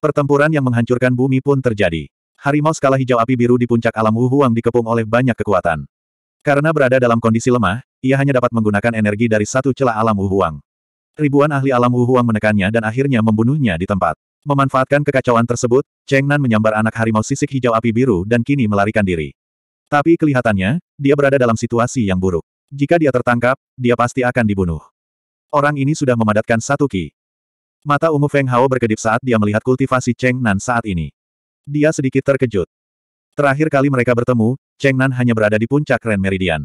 Pertempuran yang menghancurkan bumi pun terjadi. Harimau skala hijau api biru di puncak alam Wuhuang dikepung oleh banyak kekuatan. Karena berada dalam kondisi lemah, ia hanya dapat menggunakan energi dari satu celah alam Wuhuang. Ribuan ahli alam Wuhuang menekannya dan akhirnya membunuhnya di tempat. Memanfaatkan kekacauan tersebut, Cheng Nan menyambar anak harimau sisik hijau api biru dan kini melarikan diri. Tapi kelihatannya, dia berada dalam situasi yang buruk. Jika dia tertangkap, dia pasti akan dibunuh. Orang ini sudah memadatkan satu ki. Mata ungu Feng Hao berkedip saat dia melihat kultivasi Cheng Nan saat ini. Dia sedikit terkejut. Terakhir kali mereka bertemu, Cheng Nan hanya berada di puncak Ren Meridian.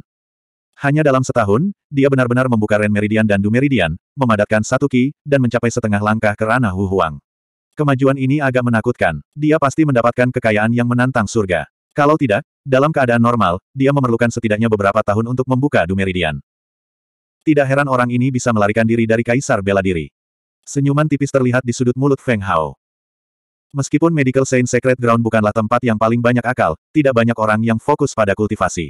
Hanya dalam setahun, dia benar-benar membuka Ren Meridian dan Du Meridian, memadatkan satu ki, dan mencapai setengah langkah ke ranah Hu Huang. Kemajuan ini agak menakutkan. Dia pasti mendapatkan kekayaan yang menantang surga. Kalau tidak, dalam keadaan normal, dia memerlukan setidaknya beberapa tahun untuk membuka Du Meridian. Tidak heran orang ini bisa melarikan diri dari Kaisar Bela Diri. Senyuman tipis terlihat di sudut mulut Feng Hao. Meskipun Medical Saint Secret Ground bukanlah tempat yang paling banyak akal, tidak banyak orang yang fokus pada kultivasi.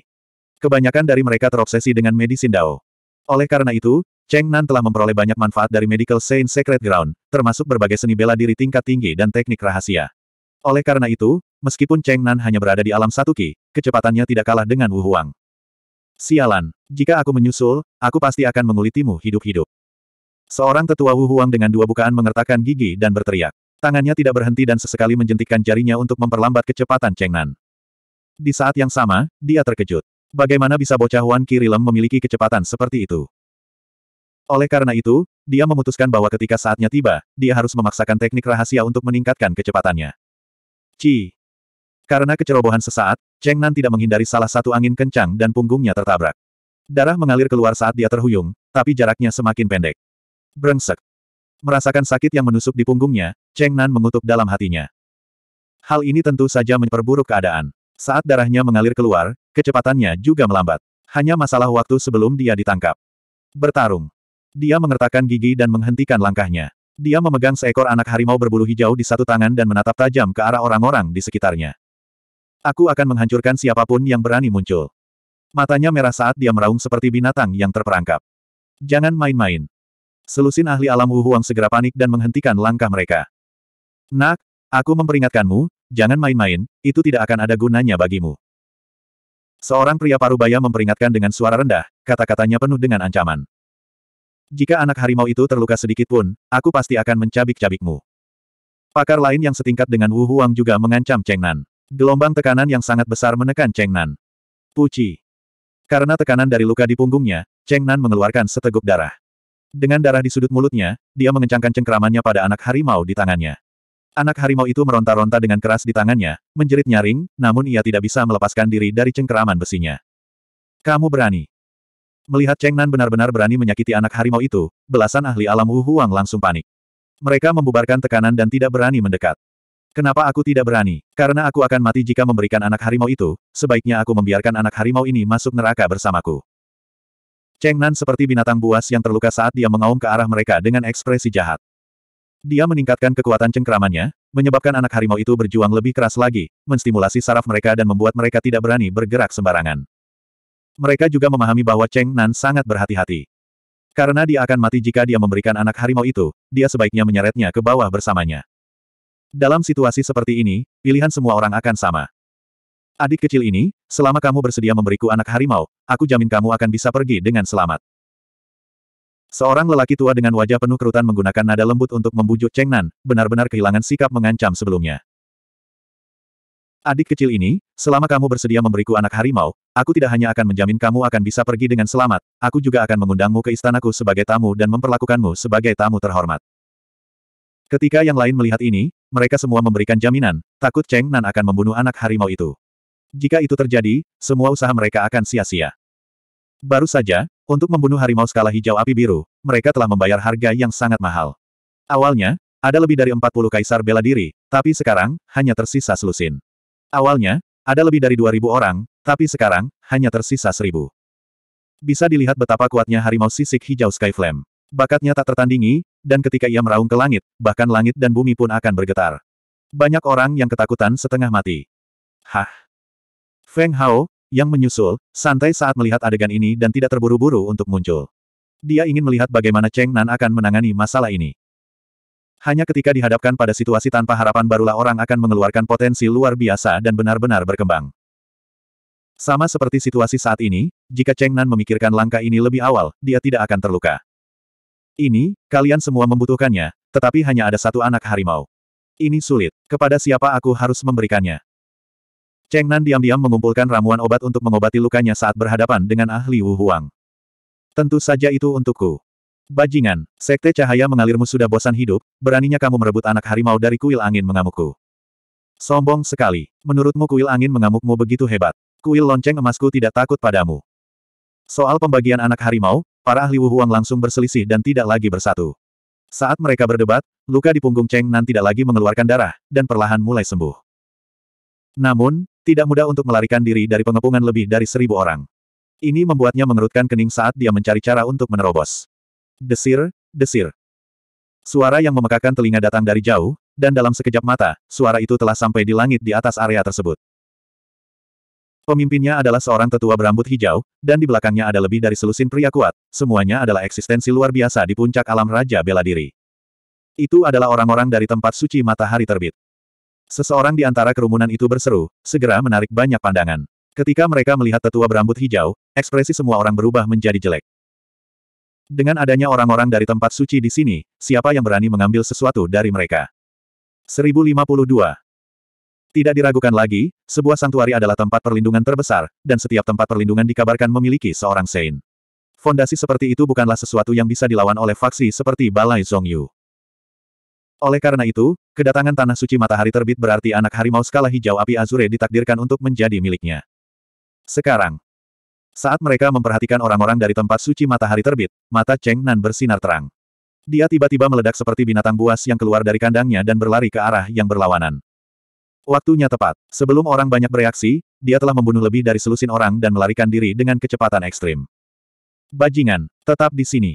Kebanyakan dari mereka terobsesi dengan medisin Dao. Oleh karena itu, Cheng Nan telah memperoleh banyak manfaat dari Medical Saint Secret Ground, termasuk berbagai seni bela diri tingkat tinggi dan teknik rahasia. Oleh karena itu, meskipun Cheng Nan hanya berada di alam satu ki, kecepatannya tidak kalah dengan Wu Huang. Sialan, jika aku menyusul, aku pasti akan mengulitimu hidup-hidup. Seorang tetua Wu Huang dengan dua bukaan mengertakkan gigi dan berteriak. Tangannya tidak berhenti dan sesekali menjentikkan jarinya untuk memperlambat kecepatan Cheng Nan. Di saat yang sama, dia terkejut. Bagaimana bisa bocah Wan Kirilem memiliki kecepatan seperti itu? Oleh karena itu, dia memutuskan bahwa ketika saatnya tiba, dia harus memaksakan teknik rahasia untuk meningkatkan kecepatannya. Ci. Karena kecerobohan sesaat, Cheng Nan tidak menghindari salah satu angin kencang dan punggungnya tertabrak. Darah mengalir keluar saat dia terhuyung, tapi jaraknya semakin pendek. Brengsek. Merasakan sakit yang menusuk di punggungnya, Cheng Nan mengutuk dalam hatinya. Hal ini tentu saja memperburuk keadaan. Saat darahnya mengalir keluar, kecepatannya juga melambat. Hanya masalah waktu sebelum dia ditangkap. Bertarung. Dia mengertakkan gigi dan menghentikan langkahnya. Dia memegang seekor anak harimau berbulu hijau di satu tangan dan menatap tajam ke arah orang-orang di sekitarnya. Aku akan menghancurkan siapapun yang berani muncul. Matanya merah saat dia meraung seperti binatang yang terperangkap. Jangan main-main. Selusin ahli alam Wu Huang segera panik dan menghentikan langkah mereka. Nak, aku memperingatkanmu, jangan main-main, itu tidak akan ada gunanya bagimu. Seorang pria parubaya memperingatkan dengan suara rendah, kata-katanya penuh dengan ancaman. Jika anak harimau itu terluka sedikit pun, aku pasti akan mencabik-cabikmu. Pakar lain yang setingkat dengan Wu Huang juga mengancam Cheng Nan. Gelombang tekanan yang sangat besar menekan Cheng Nan. Puci. Karena tekanan dari luka di punggungnya, Cheng Nan mengeluarkan seteguk darah. Dengan darah di sudut mulutnya, dia mengencangkan cengkeramannya pada anak harimau di tangannya. Anak harimau itu meronta-ronta dengan keras di tangannya, menjerit nyaring, namun ia tidak bisa melepaskan diri dari cengkeraman besinya. Kamu berani. Melihat Cheng Nan benar-benar berani menyakiti anak harimau itu, belasan ahli alam Wu Huang langsung panik. Mereka membubarkan tekanan dan tidak berani mendekat. Kenapa aku tidak berani? Karena aku akan mati jika memberikan anak harimau itu, sebaiknya aku membiarkan anak harimau ini masuk neraka bersamaku. Cheng Nan seperti binatang buas yang terluka saat dia mengaum ke arah mereka dengan ekspresi jahat. Dia meningkatkan kekuatan cengkramannya, menyebabkan anak harimau itu berjuang lebih keras lagi, menstimulasi saraf mereka dan membuat mereka tidak berani bergerak sembarangan. Mereka juga memahami bahwa Cheng Nan sangat berhati-hati. Karena dia akan mati jika dia memberikan anak harimau itu, dia sebaiknya menyeretnya ke bawah bersamanya. Dalam situasi seperti ini, pilihan semua orang akan sama. Adik kecil ini, Selama kamu bersedia memberiku anak harimau, aku jamin kamu akan bisa pergi dengan selamat. Seorang lelaki tua dengan wajah penuh kerutan menggunakan nada lembut untuk membujuk Cheng Nan, benar-benar kehilangan sikap mengancam sebelumnya. Adik kecil ini, selama kamu bersedia memberiku anak harimau, aku tidak hanya akan menjamin kamu akan bisa pergi dengan selamat, aku juga akan mengundangmu ke istanaku sebagai tamu dan memperlakukanmu sebagai tamu terhormat. Ketika yang lain melihat ini, mereka semua memberikan jaminan, takut Cheng Nan akan membunuh anak harimau itu. Jika itu terjadi, semua usaha mereka akan sia-sia. Baru saja, untuk membunuh harimau skala hijau api biru, mereka telah membayar harga yang sangat mahal. Awalnya, ada lebih dari 40 kaisar bela diri, tapi sekarang, hanya tersisa selusin. Awalnya, ada lebih dari 2.000 orang, tapi sekarang, hanya tersisa 1.000. Bisa dilihat betapa kuatnya harimau sisik hijau sky flame. Bakatnya tak tertandingi, dan ketika ia meraung ke langit, bahkan langit dan bumi pun akan bergetar. Banyak orang yang ketakutan setengah mati. Hah. Feng Hao, yang menyusul, santai saat melihat adegan ini dan tidak terburu-buru untuk muncul. Dia ingin melihat bagaimana Cheng Nan akan menangani masalah ini. Hanya ketika dihadapkan pada situasi tanpa harapan barulah orang akan mengeluarkan potensi luar biasa dan benar-benar berkembang. Sama seperti situasi saat ini, jika Cheng Nan memikirkan langkah ini lebih awal, dia tidak akan terluka. Ini, kalian semua membutuhkannya, tetapi hanya ada satu anak harimau. Ini sulit. Kepada siapa aku harus memberikannya? Cheng Nan diam-diam mengumpulkan ramuan obat untuk mengobati lukanya saat berhadapan dengan ahli Wu Huang. Tentu saja itu untukku. Bajingan, sekte cahaya mengalirmu sudah bosan hidup, beraninya kamu merebut anak harimau dari kuil angin mengamukku. Sombong sekali. Menurutmu kuil angin mengamukmu begitu hebat. Kuil lonceng emasku tidak takut padamu. Soal pembagian anak harimau, para ahli Wu Huang langsung berselisih dan tidak lagi bersatu. Saat mereka berdebat, luka di punggung Cheng Nan tidak lagi mengeluarkan darah, dan perlahan mulai sembuh. Namun, tidak mudah untuk melarikan diri dari pengepungan lebih dari seribu orang. Ini membuatnya mengerutkan kening saat dia mencari cara untuk menerobos. Desir, desir. Suara yang memekakan telinga datang dari jauh, dan dalam sekejap mata, suara itu telah sampai di langit di atas area tersebut. Pemimpinnya adalah seorang tetua berambut hijau, dan di belakangnya ada lebih dari selusin pria kuat, semuanya adalah eksistensi luar biasa di puncak alam Raja Bela Diri. Itu adalah orang-orang dari tempat suci matahari terbit. Seseorang di antara kerumunan itu berseru, segera menarik banyak pandangan. Ketika mereka melihat tetua berambut hijau, ekspresi semua orang berubah menjadi jelek. Dengan adanya orang-orang dari tempat suci di sini, siapa yang berani mengambil sesuatu dari mereka? 1052. Tidak diragukan lagi, sebuah santuari adalah tempat perlindungan terbesar, dan setiap tempat perlindungan dikabarkan memiliki seorang sein. Fondasi seperti itu bukanlah sesuatu yang bisa dilawan oleh faksi seperti Balai Zhongyu. Oleh karena itu, Kedatangan Tanah Suci Matahari Terbit berarti anak harimau skala hijau api Azure ditakdirkan untuk menjadi miliknya. Sekarang, saat mereka memperhatikan orang-orang dari tempat suci matahari terbit, mata Cheng Nan bersinar terang. Dia tiba-tiba meledak seperti binatang buas yang keluar dari kandangnya dan berlari ke arah yang berlawanan. Waktunya tepat. Sebelum orang banyak bereaksi, dia telah membunuh lebih dari selusin orang dan melarikan diri dengan kecepatan ekstrim. Bajingan, tetap di sini.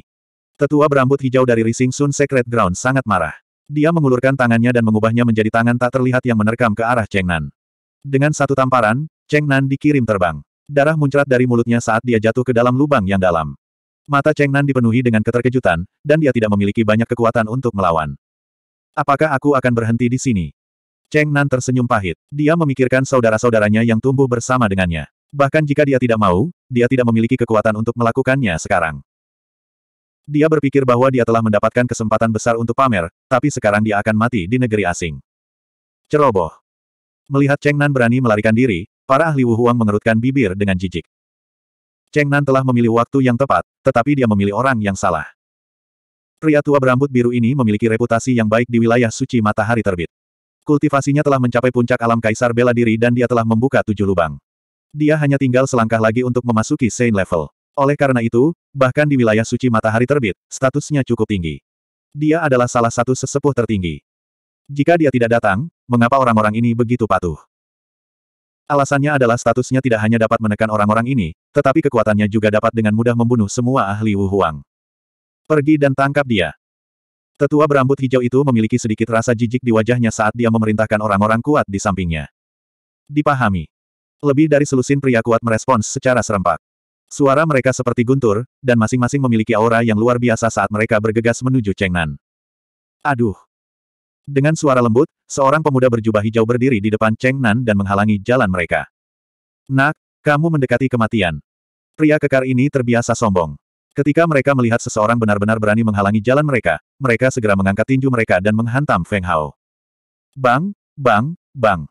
Tetua berambut hijau dari Rising Sun Secret Ground sangat marah. Dia mengulurkan tangannya dan mengubahnya menjadi tangan tak terlihat yang menerkam ke arah Cheng Nan. Dengan satu tamparan, Cheng Nan dikirim terbang. Darah muncrat dari mulutnya saat dia jatuh ke dalam lubang yang dalam. Mata Cheng Nan dipenuhi dengan keterkejutan, dan dia tidak memiliki banyak kekuatan untuk melawan. Apakah aku akan berhenti di sini? Cheng Nan tersenyum pahit. Dia memikirkan saudara-saudaranya yang tumbuh bersama dengannya. Bahkan jika dia tidak mau, dia tidak memiliki kekuatan untuk melakukannya sekarang. Dia berpikir bahwa dia telah mendapatkan kesempatan besar untuk pamer, tapi sekarang dia akan mati di negeri asing. Ceroboh. Melihat Cheng Nan berani melarikan diri, para ahli Wu Huang mengerutkan bibir dengan jijik. Cheng Nan telah memilih waktu yang tepat, tetapi dia memilih orang yang salah. Pria tua berambut biru ini memiliki reputasi yang baik di wilayah suci matahari terbit. Kultivasinya telah mencapai puncak alam kaisar bela diri dan dia telah membuka tujuh lubang. Dia hanya tinggal selangkah lagi untuk memasuki Saint level. Oleh karena itu, bahkan di wilayah suci matahari terbit, statusnya cukup tinggi. Dia adalah salah satu sesepuh tertinggi. Jika dia tidak datang, mengapa orang-orang ini begitu patuh? Alasannya adalah statusnya tidak hanya dapat menekan orang-orang ini, tetapi kekuatannya juga dapat dengan mudah membunuh semua ahli Wu Huang. Pergi dan tangkap dia. Tetua berambut hijau itu memiliki sedikit rasa jijik di wajahnya saat dia memerintahkan orang-orang kuat di sampingnya. Dipahami. Lebih dari selusin pria kuat merespons secara serempak. Suara mereka seperti guntur, dan masing-masing memiliki aura yang luar biasa saat mereka bergegas menuju Chengnan. Aduh! Dengan suara lembut, seorang pemuda berjubah hijau berdiri di depan Chengnan dan menghalangi jalan mereka. Nak, kamu mendekati kematian. Pria kekar ini terbiasa sombong. Ketika mereka melihat seseorang benar-benar berani menghalangi jalan mereka, mereka segera mengangkat tinju mereka dan menghantam Feng Hao. Bang, bang, bang.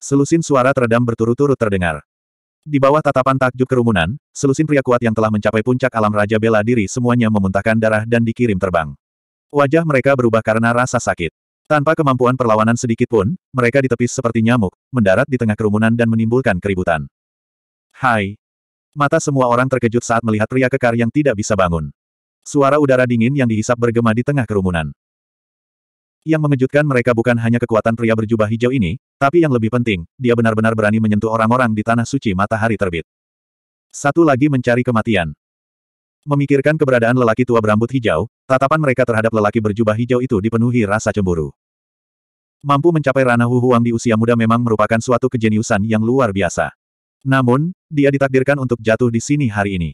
Selusin suara teredam berturut-turut terdengar. Di bawah tatapan takjub kerumunan, selusin pria kuat yang telah mencapai puncak alam Raja Bela Diri semuanya memuntahkan darah dan dikirim terbang. Wajah mereka berubah karena rasa sakit. Tanpa kemampuan perlawanan sedikit pun, mereka ditepis seperti nyamuk, mendarat di tengah kerumunan dan menimbulkan keributan. Hai! Mata semua orang terkejut saat melihat pria kekar yang tidak bisa bangun. Suara udara dingin yang dihisap bergema di tengah kerumunan. Yang mengejutkan mereka bukan hanya kekuatan pria berjubah hijau ini, tapi yang lebih penting, dia benar-benar berani menyentuh orang-orang di tanah suci matahari terbit. Satu lagi mencari kematian. Memikirkan keberadaan lelaki tua berambut hijau, tatapan mereka terhadap lelaki berjubah hijau itu dipenuhi rasa cemburu. Mampu mencapai ranah Huang di usia muda memang merupakan suatu kejeniusan yang luar biasa. Namun, dia ditakdirkan untuk jatuh di sini hari ini.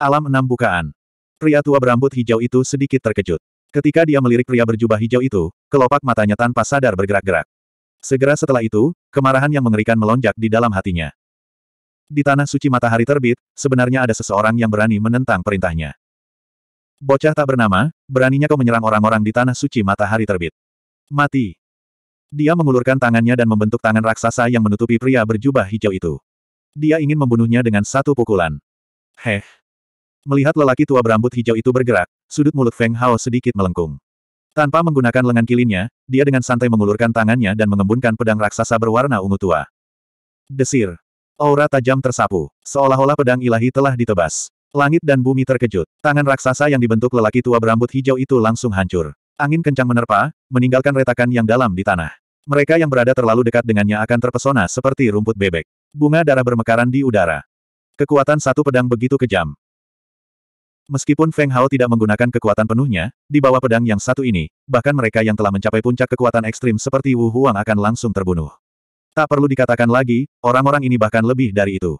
Alam enam bukaan. Pria tua berambut hijau itu sedikit terkejut. Ketika dia melirik pria berjubah hijau itu, kelopak matanya tanpa sadar bergerak-gerak. Segera setelah itu, kemarahan yang mengerikan melonjak di dalam hatinya. Di tanah suci matahari terbit, sebenarnya ada seseorang yang berani menentang perintahnya. Bocah tak bernama, beraninya kau menyerang orang-orang di tanah suci matahari terbit. Mati. Dia mengulurkan tangannya dan membentuk tangan raksasa yang menutupi pria berjubah hijau itu. Dia ingin membunuhnya dengan satu pukulan. Heh. Melihat lelaki tua berambut hijau itu bergerak, sudut mulut Feng Hao sedikit melengkung. Tanpa menggunakan lengan kilinnya, dia dengan santai mengulurkan tangannya dan mengembunkan pedang raksasa berwarna ungu tua. Desir. Aura tajam tersapu, seolah-olah pedang ilahi telah ditebas. Langit dan bumi terkejut. Tangan raksasa yang dibentuk lelaki tua berambut hijau itu langsung hancur. Angin kencang menerpa, meninggalkan retakan yang dalam di tanah. Mereka yang berada terlalu dekat dengannya akan terpesona seperti rumput bebek. Bunga darah bermekaran di udara. Kekuatan satu pedang begitu kejam. Meskipun Feng Hao tidak menggunakan kekuatan penuhnya, di bawah pedang yang satu ini, bahkan mereka yang telah mencapai puncak kekuatan ekstrim seperti Wu Huang akan langsung terbunuh. Tak perlu dikatakan lagi, orang-orang ini bahkan lebih dari itu.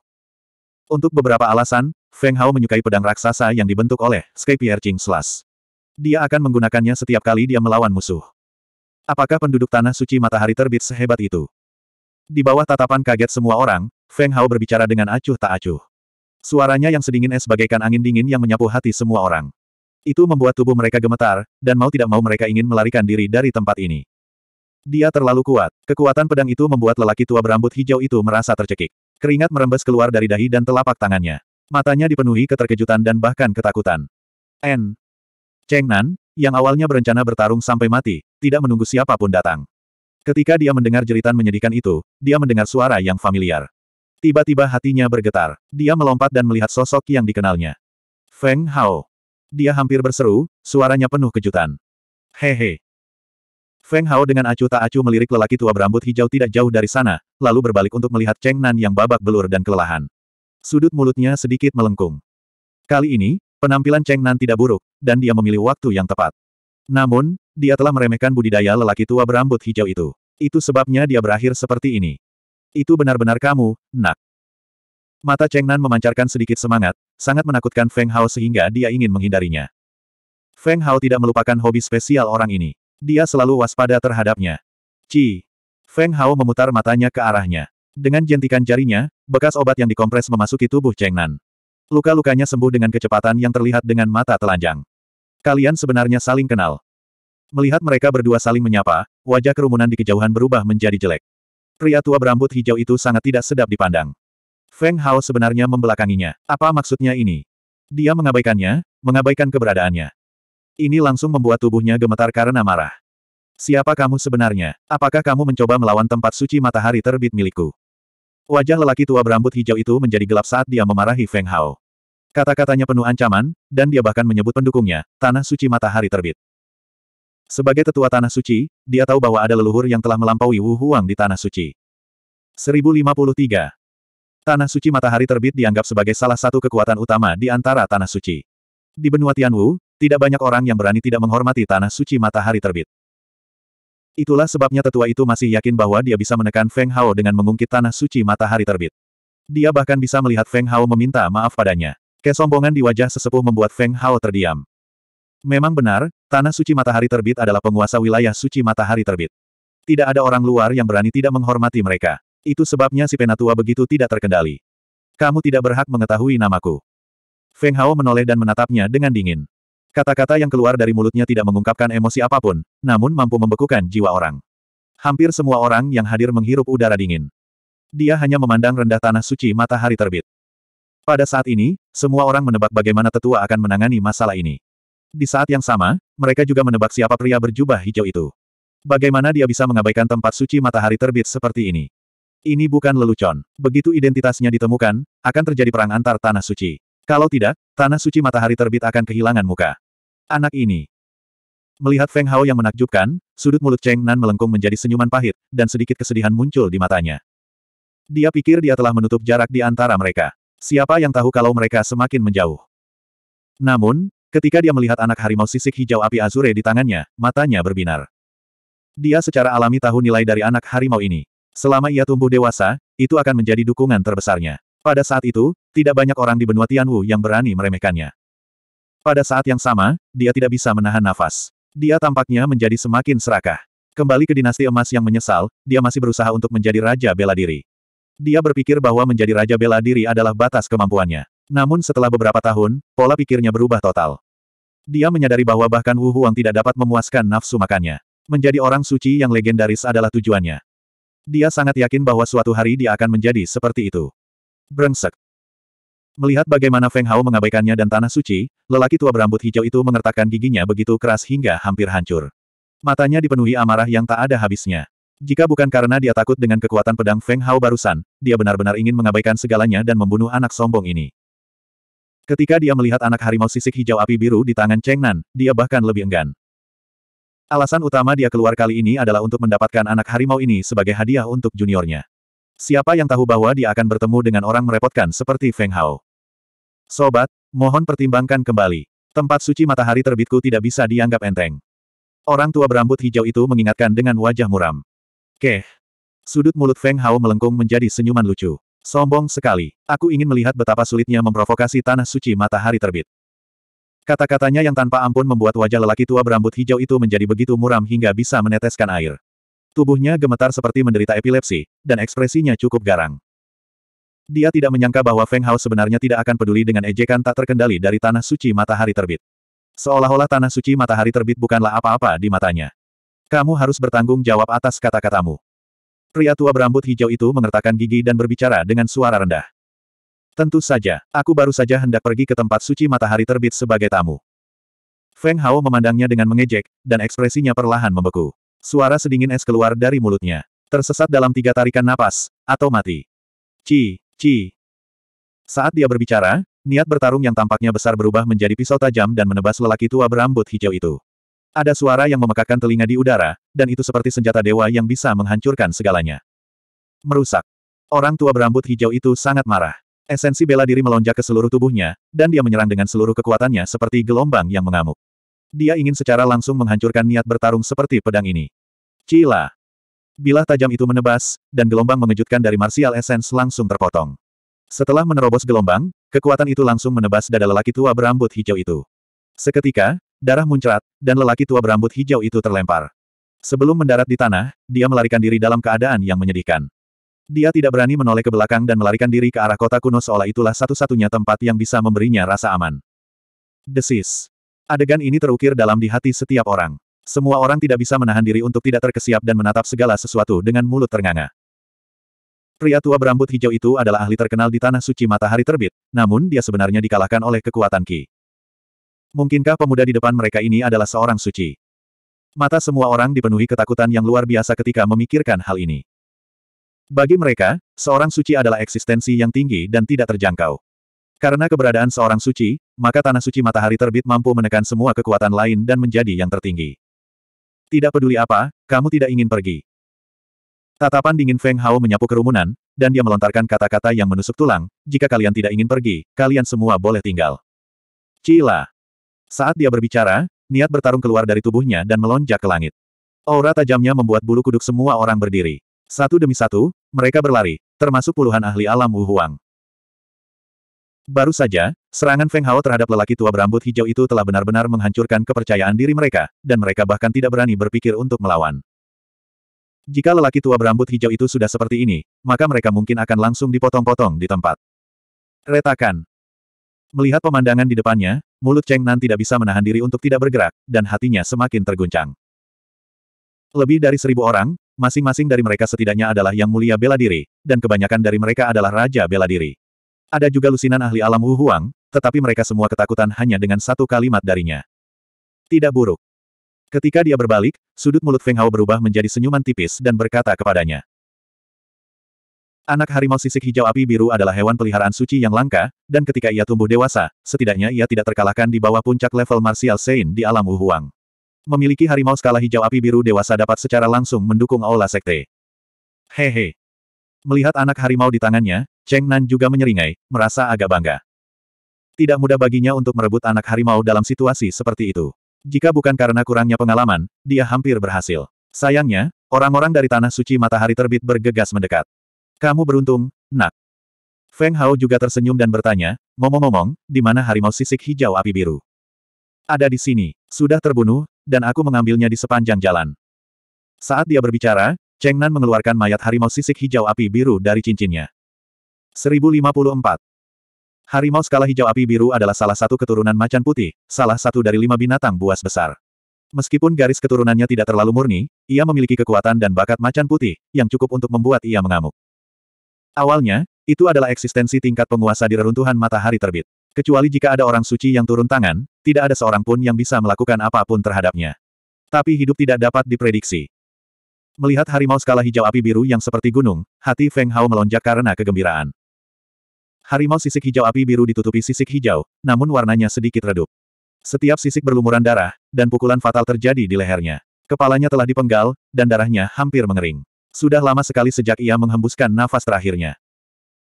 Untuk beberapa alasan, Feng Hao menyukai pedang raksasa yang dibentuk oleh Sky Pierre Ching Slash. Dia akan menggunakannya setiap kali dia melawan musuh. Apakah penduduk Tanah Suci Matahari Terbit sehebat itu? Di bawah tatapan kaget semua orang, Feng Hao berbicara dengan acuh tak acuh. Suaranya yang sedingin es bagaikan angin dingin yang menyapu hati semua orang. Itu membuat tubuh mereka gemetar, dan mau tidak mau mereka ingin melarikan diri dari tempat ini. Dia terlalu kuat. Kekuatan pedang itu membuat lelaki tua berambut hijau itu merasa tercekik. Keringat merembes keluar dari dahi dan telapak tangannya. Matanya dipenuhi keterkejutan dan bahkan ketakutan. N. Cheng Nan, yang awalnya berencana bertarung sampai mati, tidak menunggu siapapun datang. Ketika dia mendengar jeritan menyedihkan itu, dia mendengar suara yang familiar. Tiba-tiba hatinya bergetar. Dia melompat dan melihat sosok yang dikenalnya. Feng Hao. Dia hampir berseru, suaranya penuh kejutan. Hehe. Feng Hao dengan acuh tak acuh melirik lelaki tua berambut hijau tidak jauh dari sana, lalu berbalik untuk melihat Cheng Nan yang babak belur dan kelelahan. Sudut mulutnya sedikit melengkung. Kali ini, penampilan Cheng Nan tidak buruk, dan dia memilih waktu yang tepat. Namun, dia telah meremehkan budidaya lelaki tua berambut hijau itu. Itu sebabnya dia berakhir seperti ini. Itu benar-benar kamu, nak. Mata Cheng Nan memancarkan sedikit semangat, sangat menakutkan Feng Hao sehingga dia ingin menghindarinya. Feng Hao tidak melupakan hobi spesial orang ini. Dia selalu waspada terhadapnya. Ci. Feng Hao memutar matanya ke arahnya. Dengan jentikan jarinya, bekas obat yang dikompres memasuki tubuh Cheng Nan. Luka-lukanya sembuh dengan kecepatan yang terlihat dengan mata telanjang. Kalian sebenarnya saling kenal. Melihat mereka berdua saling menyapa, wajah kerumunan di kejauhan berubah menjadi jelek. Pria tua berambut hijau itu sangat tidak sedap dipandang. Feng Hao sebenarnya membelakanginya. Apa maksudnya ini? Dia mengabaikannya, mengabaikan keberadaannya. Ini langsung membuat tubuhnya gemetar karena marah. Siapa kamu sebenarnya? Apakah kamu mencoba melawan tempat suci matahari terbit milikku? Wajah lelaki tua berambut hijau itu menjadi gelap saat dia memarahi Feng Hao. Kata-katanya penuh ancaman, dan dia bahkan menyebut pendukungnya, Tanah Suci Matahari Terbit. Sebagai tetua Tanah Suci, dia tahu bahwa ada leluhur yang telah melampaui Wu Huang di Tanah Suci. 1053. Tanah Suci Matahari Terbit dianggap sebagai salah satu kekuatan utama di antara Tanah Suci. Di benua Tianwu, tidak banyak orang yang berani tidak menghormati Tanah Suci Matahari Terbit. Itulah sebabnya tetua itu masih yakin bahwa dia bisa menekan Feng Hao dengan mengungkit Tanah Suci Matahari Terbit. Dia bahkan bisa melihat Feng Hao meminta maaf padanya. Kesombongan di wajah sesepuh membuat Feng Hao terdiam. Memang benar, Tanah Suci Matahari Terbit adalah penguasa wilayah Suci Matahari Terbit. Tidak ada orang luar yang berani tidak menghormati mereka. Itu sebabnya si Penatua begitu tidak terkendali. Kamu tidak berhak mengetahui namaku. Feng Hao menoleh dan menatapnya dengan dingin. Kata-kata yang keluar dari mulutnya tidak mengungkapkan emosi apapun, namun mampu membekukan jiwa orang. Hampir semua orang yang hadir menghirup udara dingin. Dia hanya memandang rendah tanah suci matahari terbit. Pada saat ini, semua orang menebak bagaimana tetua akan menangani masalah ini. Di saat yang sama, mereka juga menebak siapa pria berjubah hijau itu. Bagaimana dia bisa mengabaikan tempat suci matahari terbit seperti ini? Ini bukan lelucon. Begitu identitasnya ditemukan, akan terjadi perang antar tanah suci. Kalau tidak, tanah suci matahari terbit akan kehilangan muka. Anak ini. Melihat Feng Hao yang menakjubkan, sudut mulut Cheng Nan melengkung menjadi senyuman pahit, dan sedikit kesedihan muncul di matanya. Dia pikir dia telah menutup jarak di antara mereka. Siapa yang tahu kalau mereka semakin menjauh. Namun, Ketika dia melihat anak harimau sisik hijau api azure di tangannya, matanya berbinar. Dia secara alami tahu nilai dari anak harimau ini. Selama ia tumbuh dewasa, itu akan menjadi dukungan terbesarnya. Pada saat itu, tidak banyak orang di benua Tianwu yang berani meremehkannya. Pada saat yang sama, dia tidak bisa menahan nafas. Dia tampaknya menjadi semakin serakah. Kembali ke dinasti emas yang menyesal, dia masih berusaha untuk menjadi raja bela diri. Dia berpikir bahwa menjadi raja bela diri adalah batas kemampuannya. Namun setelah beberapa tahun, pola pikirnya berubah total. Dia menyadari bahwa bahkan Wu Huang tidak dapat memuaskan nafsu makannya. Menjadi orang suci yang legendaris adalah tujuannya. Dia sangat yakin bahwa suatu hari dia akan menjadi seperti itu. Brengsek. Melihat bagaimana Feng Hao mengabaikannya dan tanah suci, lelaki tua berambut hijau itu mengertakkan giginya begitu keras hingga hampir hancur. Matanya dipenuhi amarah yang tak ada habisnya. Jika bukan karena dia takut dengan kekuatan pedang Feng Hao barusan, dia benar-benar ingin mengabaikan segalanya dan membunuh anak sombong ini. Ketika dia melihat anak harimau sisik hijau api biru di tangan Cheng Nan, dia bahkan lebih enggan. Alasan utama dia keluar kali ini adalah untuk mendapatkan anak harimau ini sebagai hadiah untuk juniornya. Siapa yang tahu bahwa dia akan bertemu dengan orang merepotkan seperti Feng Hao? Sobat, mohon pertimbangkan kembali. Tempat suci matahari terbitku tidak bisa dianggap enteng. Orang tua berambut hijau itu mengingatkan dengan wajah muram. Keh. Sudut mulut Feng Hao melengkung menjadi senyuman lucu. Sombong sekali. Aku ingin melihat betapa sulitnya memprovokasi tanah suci matahari terbit. Kata-katanya yang tanpa ampun membuat wajah lelaki tua berambut hijau itu menjadi begitu muram hingga bisa meneteskan air. Tubuhnya gemetar seperti menderita epilepsi, dan ekspresinya cukup garang. Dia tidak menyangka bahwa Feng Hao sebenarnya tidak akan peduli dengan ejekan tak terkendali dari tanah suci matahari terbit. Seolah-olah tanah suci matahari terbit bukanlah apa-apa di matanya. Kamu harus bertanggung jawab atas kata-katamu. Pria tua berambut hijau itu mengertakkan gigi dan berbicara dengan suara rendah. Tentu saja, aku baru saja hendak pergi ke tempat suci matahari terbit sebagai tamu. Feng Hao memandangnya dengan mengejek, dan ekspresinya perlahan membeku. Suara sedingin es keluar dari mulutnya. Tersesat dalam tiga tarikan napas, atau mati. Ci, ci. Saat dia berbicara, niat bertarung yang tampaknya besar berubah menjadi pisau tajam dan menebas lelaki tua berambut hijau itu. Ada suara yang memekakkan telinga di udara, dan itu seperti senjata dewa yang bisa menghancurkan segalanya. Merusak. Orang tua berambut hijau itu sangat marah. Esensi bela diri melonjak ke seluruh tubuhnya, dan dia menyerang dengan seluruh kekuatannya seperti gelombang yang mengamuk. Dia ingin secara langsung menghancurkan niat bertarung seperti pedang ini. Cila. Bilah tajam itu menebas, dan gelombang mengejutkan dari martial essence langsung terpotong. Setelah menerobos gelombang, kekuatan itu langsung menebas dada lelaki tua berambut hijau itu. Seketika, darah muncrat, dan lelaki tua berambut hijau itu terlempar. Sebelum mendarat di tanah, dia melarikan diri dalam keadaan yang menyedihkan. Dia tidak berani menoleh ke belakang dan melarikan diri ke arah kota kuno seolah itulah satu-satunya tempat yang bisa memberinya rasa aman. Desis. Adegan ini terukir dalam di hati setiap orang. Semua orang tidak bisa menahan diri untuk tidak terkesiap dan menatap segala sesuatu dengan mulut ternganga. Pria tua berambut hijau itu adalah ahli terkenal di Tanah Suci Matahari Terbit, namun dia sebenarnya dikalahkan oleh kekuatan Ki. Mungkinkah pemuda di depan mereka ini adalah seorang suci? Mata semua orang dipenuhi ketakutan yang luar biasa ketika memikirkan hal ini. Bagi mereka, seorang suci adalah eksistensi yang tinggi dan tidak terjangkau. Karena keberadaan seorang suci, maka tanah suci matahari terbit mampu menekan semua kekuatan lain dan menjadi yang tertinggi. Tidak peduli apa, kamu tidak ingin pergi. Tatapan dingin Feng Hao menyapu kerumunan, dan dia melontarkan kata-kata yang menusuk tulang, jika kalian tidak ingin pergi, kalian semua boleh tinggal. Cila. Saat dia berbicara, niat bertarung keluar dari tubuhnya dan melonjak ke langit. Aura tajamnya membuat bulu kuduk semua orang berdiri. Satu demi satu, mereka berlari, termasuk puluhan ahli alam Wu Huang. Baru saja, serangan Feng Hao terhadap lelaki tua berambut hijau itu telah benar-benar menghancurkan kepercayaan diri mereka, dan mereka bahkan tidak berani berpikir untuk melawan. Jika lelaki tua berambut hijau itu sudah seperti ini, maka mereka mungkin akan langsung dipotong-potong di tempat. Retakan. Melihat pemandangan di depannya, Mulut Cheng Nan tidak bisa menahan diri untuk tidak bergerak, dan hatinya semakin terguncang. Lebih dari seribu orang, masing-masing dari mereka setidaknya adalah yang mulia bela diri, dan kebanyakan dari mereka adalah raja bela diri. Ada juga lusinan ahli alam Wu Huang, tetapi mereka semua ketakutan hanya dengan satu kalimat darinya. Tidak buruk. Ketika dia berbalik, sudut mulut Feng Hao berubah menjadi senyuman tipis dan berkata kepadanya. Anak harimau sisik hijau api biru adalah hewan peliharaan suci yang langka, dan ketika ia tumbuh dewasa, setidaknya ia tidak terkalahkan di bawah puncak level Martial Saint di alam Wuhuang. Memiliki harimau skala hijau api biru dewasa dapat secara langsung mendukung Aula Sekte. Hehe. Melihat anak harimau di tangannya, Cheng Nan juga menyeringai, merasa agak bangga. Tidak mudah baginya untuk merebut anak harimau dalam situasi seperti itu. Jika bukan karena kurangnya pengalaman, dia hampir berhasil. Sayangnya, orang-orang dari Tanah Suci Matahari Terbit bergegas mendekat. Kamu beruntung, nak. Feng Hao juga tersenyum dan bertanya, ngomong-ngomong, di mana harimau sisik hijau api biru? Ada di sini, sudah terbunuh, dan aku mengambilnya di sepanjang jalan. Saat dia berbicara, Cheng Nan mengeluarkan mayat harimau sisik hijau api biru dari cincinnya. 1054 Harimau skala hijau api biru adalah salah satu keturunan macan putih, salah satu dari lima binatang buas besar. Meskipun garis keturunannya tidak terlalu murni, ia memiliki kekuatan dan bakat macan putih, yang cukup untuk membuat ia mengamuk. Awalnya, itu adalah eksistensi tingkat penguasa di reruntuhan matahari terbit. Kecuali jika ada orang suci yang turun tangan, tidak ada seorang pun yang bisa melakukan apapun terhadapnya. Tapi hidup tidak dapat diprediksi. Melihat harimau skala hijau api biru yang seperti gunung, hati Feng Hao melonjak karena kegembiraan. Harimau sisik hijau api biru ditutupi sisik hijau, namun warnanya sedikit redup. Setiap sisik berlumuran darah, dan pukulan fatal terjadi di lehernya. Kepalanya telah dipenggal, dan darahnya hampir mengering. Sudah lama sekali sejak ia menghembuskan nafas terakhirnya.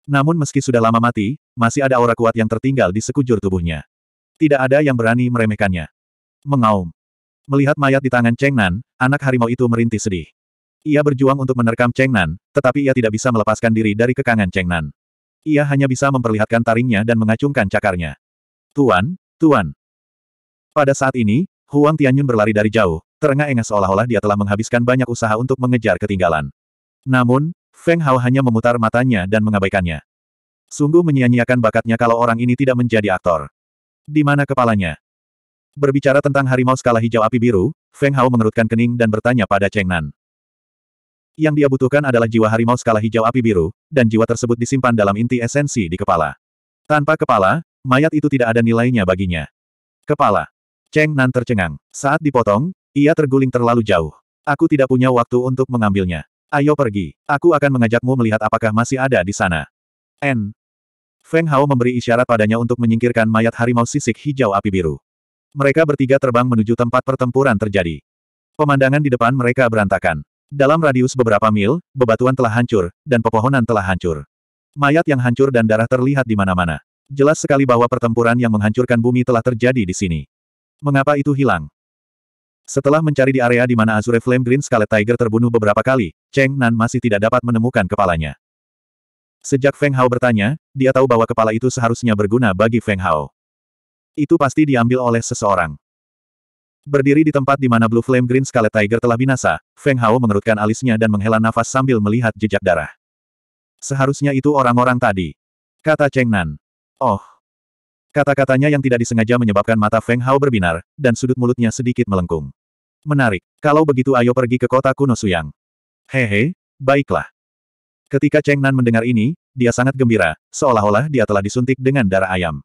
Namun meski sudah lama mati, masih ada aura kuat yang tertinggal di sekujur tubuhnya. Tidak ada yang berani meremehkannya. Mengaum. Melihat mayat di tangan Cheng Nan, anak harimau itu merintih sedih. Ia berjuang untuk menerkam Cheng Nan, tetapi ia tidak bisa melepaskan diri dari kekangan Cheng Nan. Ia hanya bisa memperlihatkan taringnya dan mengacungkan cakarnya. Tuan, Tuan. Pada saat ini, Huang Tianyun berlari dari jauh, Terengah-engah seolah-olah dia telah menghabiskan banyak usaha untuk mengejar ketinggalan. Namun, Feng Hao hanya memutar matanya dan mengabaikannya. Sungguh menyia-nyiakan bakatnya kalau orang ini tidak menjadi aktor. Di mana kepalanya? Berbicara tentang harimau skala hijau api biru, Feng Hao mengerutkan kening dan bertanya pada Cheng Nan. Yang dia butuhkan adalah jiwa harimau skala hijau api biru, dan jiwa tersebut disimpan dalam inti esensi di kepala. Tanpa kepala, mayat itu tidak ada nilainya baginya. Kepala. Cheng Nan tercengang. Saat dipotong, ia terguling terlalu jauh. Aku tidak punya waktu untuk mengambilnya. Ayo pergi. Aku akan mengajakmu melihat apakah masih ada di sana. N. Feng Hao memberi isyarat padanya untuk menyingkirkan mayat harimau sisik hijau api biru. Mereka bertiga terbang menuju tempat pertempuran terjadi. Pemandangan di depan mereka berantakan. Dalam radius beberapa mil, bebatuan telah hancur, dan pepohonan telah hancur. Mayat yang hancur dan darah terlihat di mana-mana. Jelas sekali bahwa pertempuran yang menghancurkan bumi telah terjadi di sini. Mengapa itu hilang? Setelah mencari di area di mana Azure Flame Green Scarlet Tiger terbunuh beberapa kali, Cheng Nan masih tidak dapat menemukan kepalanya. Sejak Feng Hao bertanya, dia tahu bahwa kepala itu seharusnya berguna bagi Feng Hao. Itu pasti diambil oleh seseorang. Berdiri di tempat di mana Blue Flame Green Scarlet Tiger telah binasa, Feng Hao mengerutkan alisnya dan menghela nafas sambil melihat jejak darah. Seharusnya itu orang-orang tadi. Kata Cheng Nan. Oh, Kata-katanya yang tidak disengaja menyebabkan mata Feng Hao berbinar, dan sudut mulutnya sedikit melengkung. Menarik. Kalau begitu ayo pergi ke kota kuno Suyang. Hehe, baiklah. Ketika Cheng Nan mendengar ini, dia sangat gembira, seolah-olah dia telah disuntik dengan darah ayam.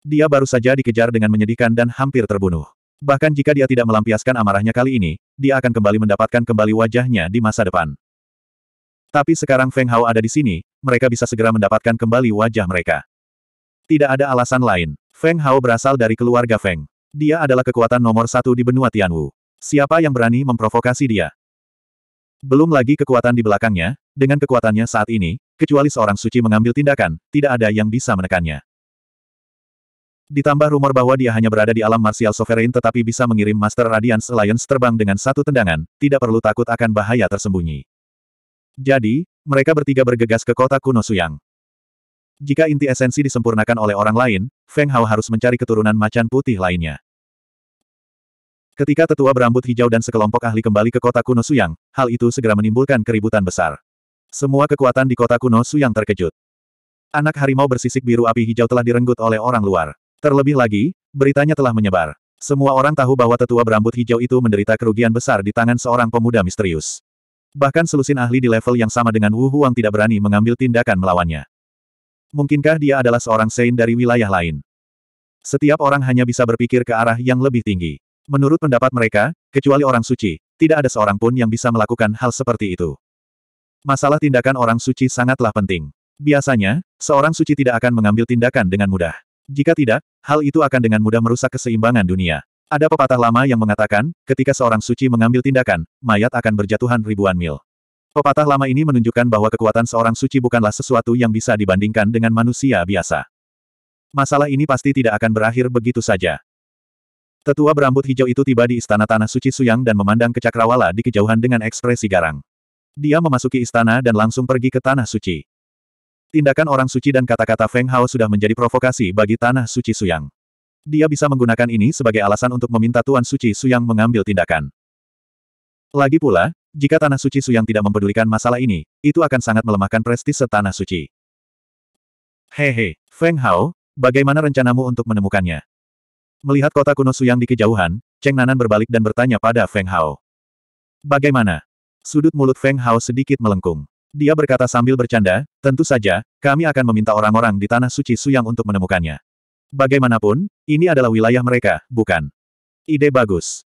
Dia baru saja dikejar dengan menyedihkan dan hampir terbunuh. Bahkan jika dia tidak melampiaskan amarahnya kali ini, dia akan kembali mendapatkan kembali wajahnya di masa depan. Tapi sekarang Feng Hao ada di sini, mereka bisa segera mendapatkan kembali wajah mereka. Tidak ada alasan lain. Feng Hao berasal dari keluarga Feng. Dia adalah kekuatan nomor satu di benua Tianwu. Siapa yang berani memprovokasi dia? Belum lagi kekuatan di belakangnya, dengan kekuatannya saat ini, kecuali seorang suci mengambil tindakan, tidak ada yang bisa menekannya. Ditambah rumor bahwa dia hanya berada di alam martial sovereign tetapi bisa mengirim Master Radiance Alliance terbang dengan satu tendangan, tidak perlu takut akan bahaya tersembunyi. Jadi, mereka bertiga bergegas ke kota kuno Suyang. Jika inti esensi disempurnakan oleh orang lain, Feng Hao harus mencari keturunan macan putih lainnya. Ketika tetua berambut hijau dan sekelompok ahli kembali ke kota kuno Suyang, hal itu segera menimbulkan keributan besar. Semua kekuatan di kota kuno Suyang terkejut. Anak harimau bersisik biru api hijau telah direnggut oleh orang luar. Terlebih lagi, beritanya telah menyebar. Semua orang tahu bahwa tetua berambut hijau itu menderita kerugian besar di tangan seorang pemuda misterius. Bahkan selusin ahli di level yang sama dengan Wu Huang tidak berani mengambil tindakan melawannya. Mungkinkah dia adalah seorang Saint dari wilayah lain? Setiap orang hanya bisa berpikir ke arah yang lebih tinggi. Menurut pendapat mereka, kecuali orang suci, tidak ada seorang pun yang bisa melakukan hal seperti itu. Masalah tindakan orang suci sangatlah penting. Biasanya, seorang suci tidak akan mengambil tindakan dengan mudah. Jika tidak, hal itu akan dengan mudah merusak keseimbangan dunia. Ada pepatah lama yang mengatakan, ketika seorang suci mengambil tindakan, mayat akan berjatuhan ribuan mil. Pepatah lama ini menunjukkan bahwa kekuatan seorang suci bukanlah sesuatu yang bisa dibandingkan dengan manusia biasa. Masalah ini pasti tidak akan berakhir begitu saja. Tetua berambut hijau itu tiba di istana Tanah Suci Suyang dan memandang ke Cakrawala di kejauhan dengan ekspresi garang. Dia memasuki istana dan langsung pergi ke Tanah Suci. Tindakan orang suci dan kata-kata Feng Hao sudah menjadi provokasi bagi Tanah Suci Suyang. Dia bisa menggunakan ini sebagai alasan untuk meminta Tuan Suci Suyang mengambil tindakan. Lagi pula, jika Tanah Suci Suyang tidak mempedulikan masalah ini, itu akan sangat melemahkan prestise Tanah Suci. Hehe, Feng Hao, bagaimana rencanamu untuk menemukannya? Melihat kota kuno Suyang di kejauhan, Cheng Nanan berbalik dan bertanya pada Feng Hao. Bagaimana? Sudut mulut Feng Hao sedikit melengkung. Dia berkata sambil bercanda, tentu saja, kami akan meminta orang-orang di Tanah Suci Suyang untuk menemukannya. Bagaimanapun, ini adalah wilayah mereka, bukan? Ide bagus.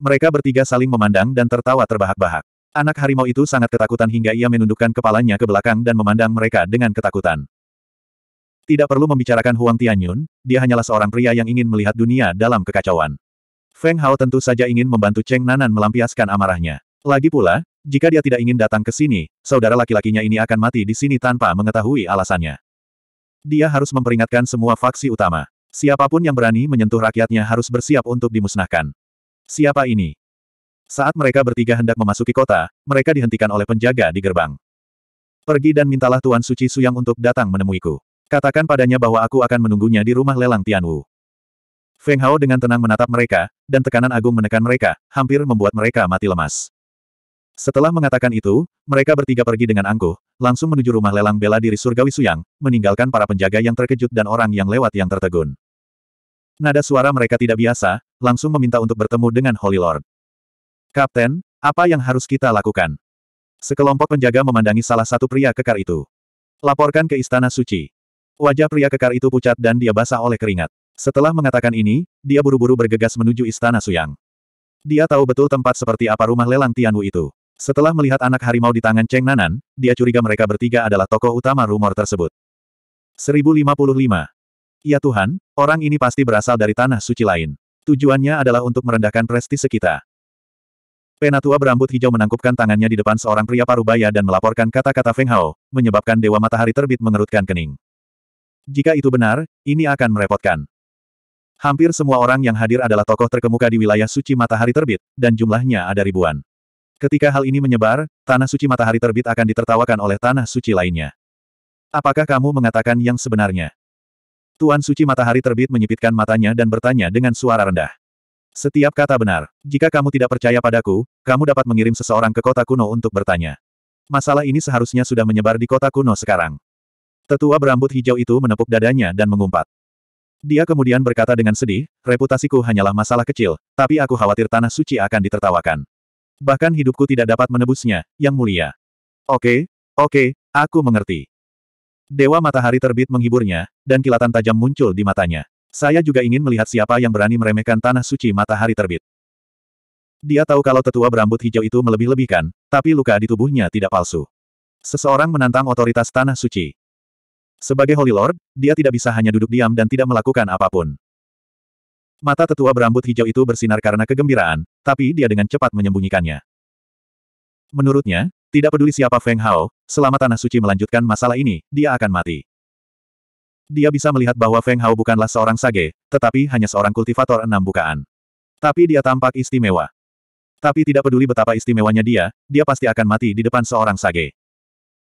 Mereka bertiga saling memandang dan tertawa terbahak-bahak. Anak harimau itu sangat ketakutan hingga ia menundukkan kepalanya ke belakang dan memandang mereka dengan ketakutan. Tidak perlu membicarakan Huang Tianyun, dia hanyalah seorang pria yang ingin melihat dunia dalam kekacauan. Feng Hao tentu saja ingin membantu Cheng Nanan melampiaskan amarahnya. Lagi pula, jika dia tidak ingin datang ke sini, saudara laki-lakinya ini akan mati di sini tanpa mengetahui alasannya. Dia harus memperingatkan semua faksi utama. Siapapun yang berani menyentuh rakyatnya harus bersiap untuk dimusnahkan. Siapa ini? Saat mereka bertiga hendak memasuki kota, mereka dihentikan oleh penjaga di gerbang. Pergi dan mintalah Tuan Suci Suyang untuk datang menemuiku. Katakan padanya bahwa aku akan menunggunya di rumah lelang Tianwu. Feng Hao dengan tenang menatap mereka, dan tekanan agung menekan mereka, hampir membuat mereka mati lemas. Setelah mengatakan itu, mereka bertiga pergi dengan angkuh, langsung menuju rumah lelang bela diri surgawi Suyang, meninggalkan para penjaga yang terkejut dan orang yang lewat yang tertegun. Nada suara mereka tidak biasa, langsung meminta untuk bertemu dengan Holy Lord. Kapten, apa yang harus kita lakukan? Sekelompok penjaga memandangi salah satu pria kekar itu. Laporkan ke Istana Suci. Wajah pria kekar itu pucat dan dia basah oleh keringat. Setelah mengatakan ini, dia buru-buru bergegas menuju Istana Suyang. Dia tahu betul tempat seperti apa rumah lelang Tianwu itu. Setelah melihat anak harimau di tangan Cheng Nanan, dia curiga mereka bertiga adalah tokoh utama rumor tersebut. 1055. Ya Tuhan, orang ini pasti berasal dari tanah suci lain. Tujuannya adalah untuk merendahkan prestise kita. Penatua berambut hijau menangkupkan tangannya di depan seorang pria parubaya dan melaporkan kata-kata Feng Hao, menyebabkan Dewa Matahari Terbit mengerutkan kening. Jika itu benar, ini akan merepotkan. Hampir semua orang yang hadir adalah tokoh terkemuka di wilayah suci matahari terbit, dan jumlahnya ada ribuan. Ketika hal ini menyebar, tanah suci matahari terbit akan ditertawakan oleh tanah suci lainnya. Apakah kamu mengatakan yang sebenarnya? Tuan Suci Matahari Terbit menyipitkan matanya dan bertanya dengan suara rendah. Setiap kata benar. Jika kamu tidak percaya padaku, kamu dapat mengirim seseorang ke kota kuno untuk bertanya. Masalah ini seharusnya sudah menyebar di kota kuno sekarang. Tetua berambut hijau itu menepuk dadanya dan mengumpat. Dia kemudian berkata dengan sedih, reputasiku hanyalah masalah kecil, tapi aku khawatir tanah suci akan ditertawakan. Bahkan hidupku tidak dapat menebusnya, yang mulia. Oke, oke, aku mengerti. Dewa matahari terbit menghiburnya, dan kilatan tajam muncul di matanya. Saya juga ingin melihat siapa yang berani meremehkan tanah suci matahari terbit. Dia tahu kalau tetua berambut hijau itu melebih-lebihkan, tapi luka di tubuhnya tidak palsu. Seseorang menantang otoritas tanah suci. Sebagai Holy Lord, dia tidak bisa hanya duduk diam dan tidak melakukan apapun. Mata tetua berambut hijau itu bersinar karena kegembiraan, tapi dia dengan cepat menyembunyikannya. Menurutnya, tidak peduli siapa Feng Hao, selama tanah suci melanjutkan masalah ini, dia akan mati. Dia bisa melihat bahwa Feng Hao bukanlah seorang sage, tetapi hanya seorang kultivator enam bukaan. Tapi dia tampak istimewa. Tapi tidak peduli betapa istimewanya dia, dia pasti akan mati di depan seorang sage.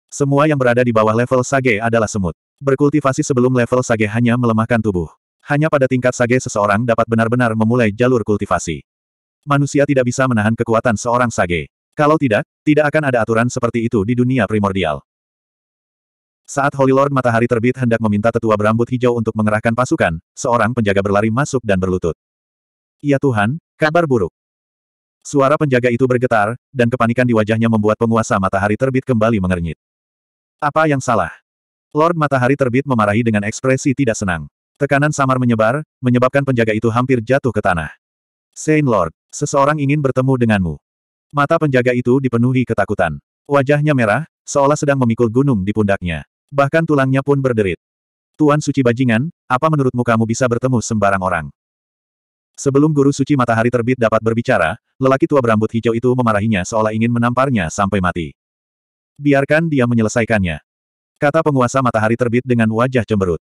Semua yang berada di bawah level sage adalah semut. Berkultivasi sebelum level sage hanya melemahkan tubuh. Hanya pada tingkat sage seseorang dapat benar-benar memulai jalur kultivasi. Manusia tidak bisa menahan kekuatan seorang sage. Kalau tidak, tidak akan ada aturan seperti itu di dunia primordial. Saat Holy Lord matahari terbit hendak meminta tetua berambut hijau untuk mengerahkan pasukan, seorang penjaga berlari masuk dan berlutut. Ya Tuhan, kabar buruk. Suara penjaga itu bergetar, dan kepanikan di wajahnya membuat penguasa matahari terbit kembali mengernyit. Apa yang salah? Lord matahari terbit memarahi dengan ekspresi tidak senang. Tekanan samar menyebar, menyebabkan penjaga itu hampir jatuh ke tanah. Saint Lord, seseorang ingin bertemu denganmu. Mata penjaga itu dipenuhi ketakutan. Wajahnya merah, seolah sedang memikul gunung di pundaknya. Bahkan tulangnya pun berderit. Tuan Suci Bajingan, apa menurutmu kamu bisa bertemu sembarang orang? Sebelum Guru Suci Matahari Terbit dapat berbicara, lelaki tua berambut hijau itu memarahinya seolah ingin menamparnya sampai mati. Biarkan dia menyelesaikannya. Kata penguasa matahari terbit dengan wajah cemberut.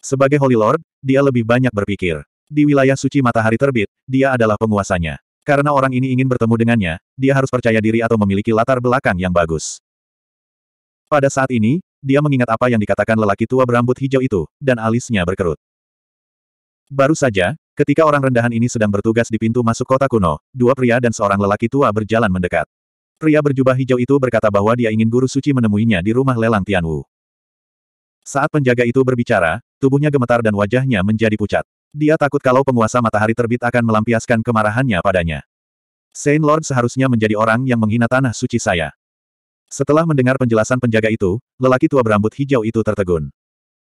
Sebagai Holy Lord, dia lebih banyak berpikir. Di wilayah suci matahari terbit, dia adalah penguasanya. Karena orang ini ingin bertemu dengannya, dia harus percaya diri atau memiliki latar belakang yang bagus. Pada saat ini, dia mengingat apa yang dikatakan lelaki tua berambut hijau itu, dan alisnya berkerut. Baru saja, ketika orang rendahan ini sedang bertugas di pintu masuk kota kuno, dua pria dan seorang lelaki tua berjalan mendekat. Pria berjubah hijau itu berkata bahwa dia ingin guru suci menemuinya di rumah lelang Tianwu. Saat penjaga itu berbicara, tubuhnya gemetar dan wajahnya menjadi pucat. Dia takut kalau penguasa matahari terbit akan melampiaskan kemarahannya padanya. Saint Lord seharusnya menjadi orang yang menghina tanah suci saya. Setelah mendengar penjelasan penjaga itu, lelaki tua berambut hijau itu tertegun.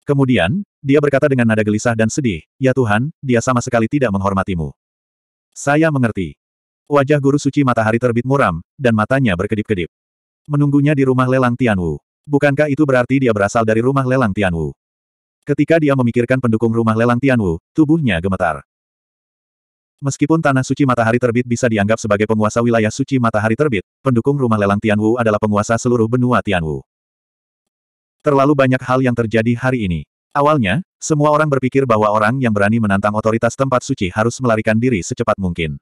Kemudian, dia berkata dengan nada gelisah dan sedih, Ya Tuhan, dia sama sekali tidak menghormatimu. Saya mengerti. Wajah guru suci matahari terbit muram, dan matanya berkedip-kedip. Menunggunya di rumah lelang Tianwu. Bukankah itu berarti dia berasal dari rumah lelang Tianwu? Ketika dia memikirkan pendukung rumah lelang Tianwu, tubuhnya gemetar. Meskipun Tanah Suci Matahari Terbit bisa dianggap sebagai penguasa wilayah Suci Matahari Terbit, pendukung rumah lelang Tianwu adalah penguasa seluruh benua Tianwu. Terlalu banyak hal yang terjadi hari ini. Awalnya, semua orang berpikir bahwa orang yang berani menantang otoritas tempat suci harus melarikan diri secepat mungkin.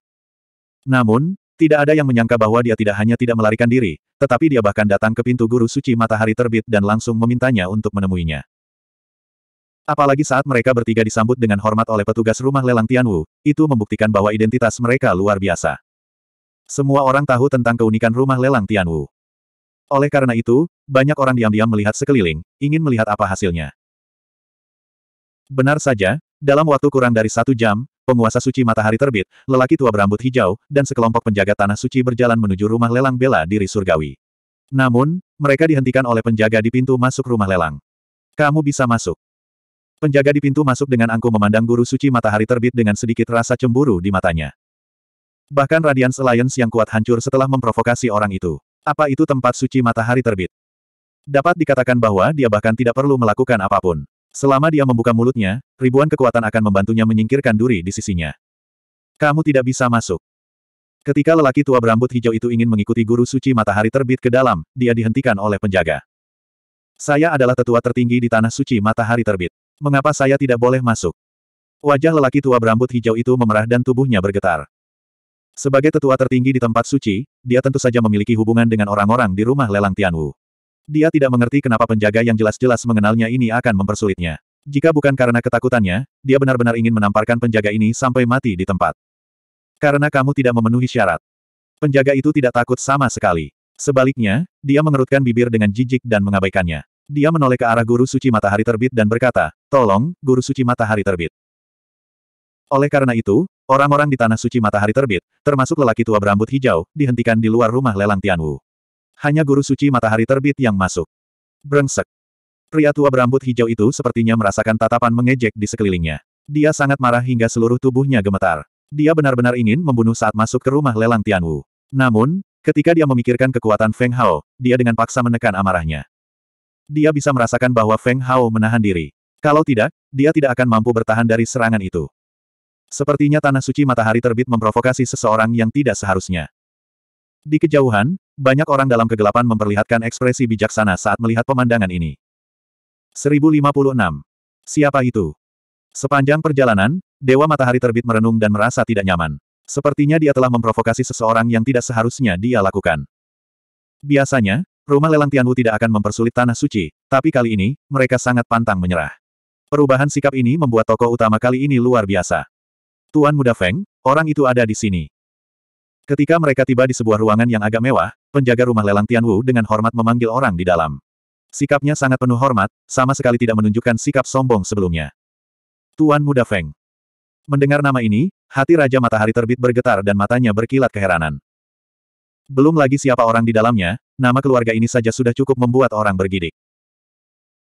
Namun, tidak ada yang menyangka bahwa dia tidak hanya tidak melarikan diri, tetapi dia bahkan datang ke pintu guru suci matahari terbit dan langsung memintanya untuk menemuinya. Apalagi saat mereka bertiga disambut dengan hormat oleh petugas rumah lelang Tianwu, itu membuktikan bahwa identitas mereka luar biasa. Semua orang tahu tentang keunikan rumah lelang Tianwu. Oleh karena itu, banyak orang diam-diam melihat sekeliling, ingin melihat apa hasilnya. Benar saja, dalam waktu kurang dari satu jam, penguasa suci matahari terbit, lelaki tua berambut hijau, dan sekelompok penjaga tanah suci berjalan menuju rumah lelang bela diri surgawi. Namun, mereka dihentikan oleh penjaga di pintu masuk rumah lelang. Kamu bisa masuk. Penjaga di pintu masuk dengan angku memandang guru suci matahari terbit dengan sedikit rasa cemburu di matanya. Bahkan Radiance Alliance yang kuat hancur setelah memprovokasi orang itu. Apa itu tempat suci matahari terbit? Dapat dikatakan bahwa dia bahkan tidak perlu melakukan apapun. Selama dia membuka mulutnya, ribuan kekuatan akan membantunya menyingkirkan duri di sisinya. Kamu tidak bisa masuk. Ketika lelaki tua berambut hijau itu ingin mengikuti guru suci matahari terbit ke dalam, dia dihentikan oleh penjaga. Saya adalah tetua tertinggi di tanah suci matahari terbit. Mengapa saya tidak boleh masuk? Wajah lelaki tua berambut hijau itu memerah dan tubuhnya bergetar. Sebagai tetua tertinggi di tempat suci, dia tentu saja memiliki hubungan dengan orang-orang di rumah lelang Tianwu. Dia tidak mengerti kenapa penjaga yang jelas-jelas mengenalnya ini akan mempersulitnya. Jika bukan karena ketakutannya, dia benar-benar ingin menamparkan penjaga ini sampai mati di tempat. Karena kamu tidak memenuhi syarat. Penjaga itu tidak takut sama sekali. Sebaliknya, dia mengerutkan bibir dengan jijik dan mengabaikannya. Dia menoleh ke arah Guru Suci Matahari Terbit dan berkata, Tolong, Guru Suci Matahari Terbit. Oleh karena itu, orang-orang di Tanah Suci Matahari Terbit, termasuk lelaki tua berambut hijau, dihentikan di luar rumah lelang Tianwu. Hanya Guru Suci Matahari Terbit yang masuk. Brengsek. Pria tua berambut hijau itu sepertinya merasakan tatapan mengejek di sekelilingnya. Dia sangat marah hingga seluruh tubuhnya gemetar. Dia benar-benar ingin membunuh saat masuk ke rumah lelang Tianwu. Namun, ketika dia memikirkan kekuatan Feng Hao, dia dengan paksa menekan amarahnya. Dia bisa merasakan bahwa Feng Hao menahan diri. Kalau tidak, dia tidak akan mampu bertahan dari serangan itu. Sepertinya tanah suci matahari terbit memprovokasi seseorang yang tidak seharusnya. Di kejauhan, banyak orang dalam kegelapan memperlihatkan ekspresi bijaksana saat melihat pemandangan ini. 1056. Siapa itu? Sepanjang perjalanan, Dewa Matahari Terbit merenung dan merasa tidak nyaman. Sepertinya dia telah memprovokasi seseorang yang tidak seharusnya dia lakukan. Biasanya, Rumah lelang Tianwu tidak akan mempersulit tanah suci, tapi kali ini, mereka sangat pantang menyerah. Perubahan sikap ini membuat tokoh utama kali ini luar biasa. Tuan Muda Feng, orang itu ada di sini. Ketika mereka tiba di sebuah ruangan yang agak mewah, penjaga rumah lelang Tianwu dengan hormat memanggil orang di dalam. Sikapnya sangat penuh hormat, sama sekali tidak menunjukkan sikap sombong sebelumnya. Tuan Muda Feng. Mendengar nama ini, hati Raja Matahari Terbit bergetar dan matanya berkilat keheranan. Belum lagi siapa orang di dalamnya, nama keluarga ini saja sudah cukup membuat orang bergidik.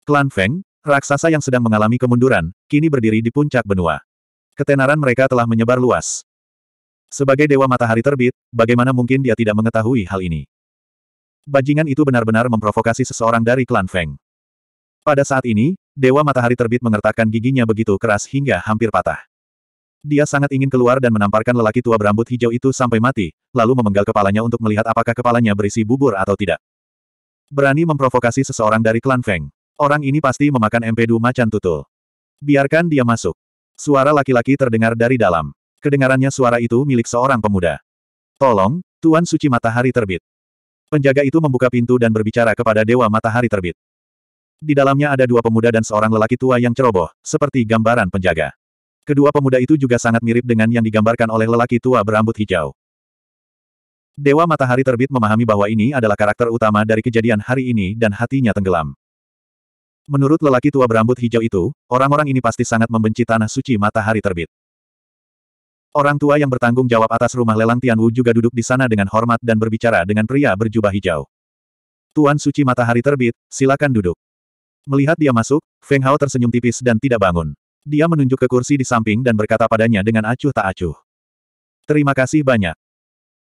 Klan Feng, raksasa yang sedang mengalami kemunduran, kini berdiri di puncak benua. Ketenaran mereka telah menyebar luas. Sebagai dewa matahari terbit, bagaimana mungkin dia tidak mengetahui hal ini? Bajingan itu benar-benar memprovokasi seseorang dari klan Feng. Pada saat ini, dewa matahari terbit mengertakkan giginya begitu keras hingga hampir patah. Dia sangat ingin keluar dan menamparkan lelaki tua berambut hijau itu sampai mati, lalu memenggal kepalanya untuk melihat apakah kepalanya berisi bubur atau tidak. Berani memprovokasi seseorang dari klan Feng. Orang ini pasti memakan empedu macan tutul. Biarkan dia masuk. Suara laki-laki terdengar dari dalam. Kedengarannya suara itu milik seorang pemuda. Tolong, Tuan Suci Matahari Terbit. Penjaga itu membuka pintu dan berbicara kepada Dewa Matahari Terbit. Di dalamnya ada dua pemuda dan seorang lelaki tua yang ceroboh, seperti gambaran penjaga. Kedua pemuda itu juga sangat mirip dengan yang digambarkan oleh lelaki tua berambut hijau. Dewa Matahari Terbit memahami bahwa ini adalah karakter utama dari kejadian hari ini dan hatinya tenggelam. Menurut lelaki tua berambut hijau itu, orang-orang ini pasti sangat membenci tanah suci matahari terbit. Orang tua yang bertanggung jawab atas rumah lelang Tianwu juga duduk di sana dengan hormat dan berbicara dengan pria berjubah hijau. Tuan Suci Matahari Terbit, silakan duduk. Melihat dia masuk, Feng Hao tersenyum tipis dan tidak bangun. Dia menunjuk ke kursi di samping dan berkata padanya dengan acuh tak acuh. Terima kasih banyak.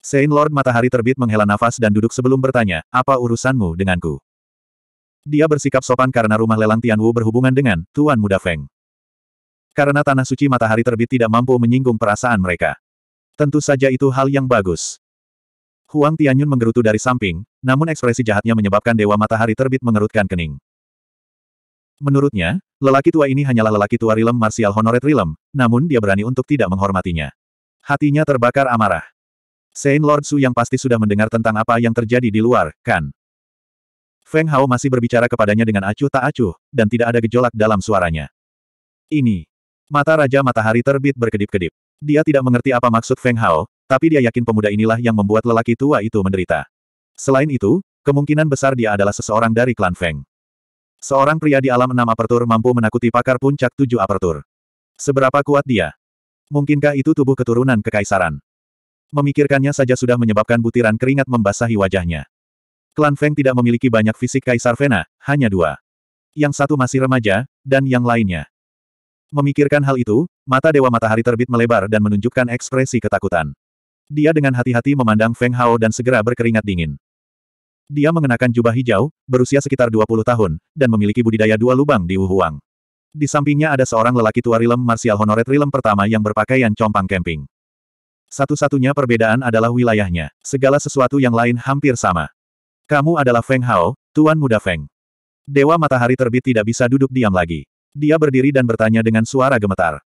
Saint Lord Matahari Terbit menghela nafas dan duduk sebelum bertanya, apa urusanmu denganku? Dia bersikap sopan karena rumah lelang Tianwu berhubungan dengan Tuan Muda Feng. Karena Tanah Suci Matahari Terbit tidak mampu menyinggung perasaan mereka. Tentu saja itu hal yang bagus. Huang Tianyun menggerutu dari samping, namun ekspresi jahatnya menyebabkan Dewa Matahari Terbit mengerutkan kening. Menurutnya, Lelaki tua ini hanyalah lelaki tua Rilem Martial Honoret Rilem, namun dia berani untuk tidak menghormatinya. Hatinya terbakar amarah. Saint Lord Su yang pasti sudah mendengar tentang apa yang terjadi di luar, kan? Feng Hao masih berbicara kepadanya dengan acuh tak acuh, dan tidak ada gejolak dalam suaranya. Ini. Mata Raja Matahari terbit berkedip-kedip. Dia tidak mengerti apa maksud Feng Hao, tapi dia yakin pemuda inilah yang membuat lelaki tua itu menderita. Selain itu, kemungkinan besar dia adalah seseorang dari klan Feng. Seorang pria di alam enam apertur mampu menakuti pakar puncak tujuh apertur. Seberapa kuat dia? Mungkinkah itu tubuh keturunan kekaisaran? Memikirkannya saja sudah menyebabkan butiran keringat membasahi wajahnya. Klan Feng tidak memiliki banyak fisik Kaisar Vena, hanya dua. Yang satu masih remaja, dan yang lainnya. Memikirkan hal itu, mata Dewa Matahari terbit melebar dan menunjukkan ekspresi ketakutan. Dia dengan hati-hati memandang Feng Hao dan segera berkeringat dingin. Dia mengenakan jubah hijau, berusia sekitar 20 tahun, dan memiliki budidaya dua lubang di Wuhuang. Di sampingnya ada seorang lelaki tua Rilem Marsial Honoret Rilem pertama yang berpakaian compang camping. Satu-satunya perbedaan adalah wilayahnya, segala sesuatu yang lain hampir sama. Kamu adalah Feng Hao, Tuan Muda Feng. Dewa Matahari Terbit tidak bisa duduk diam lagi. Dia berdiri dan bertanya dengan suara gemetar.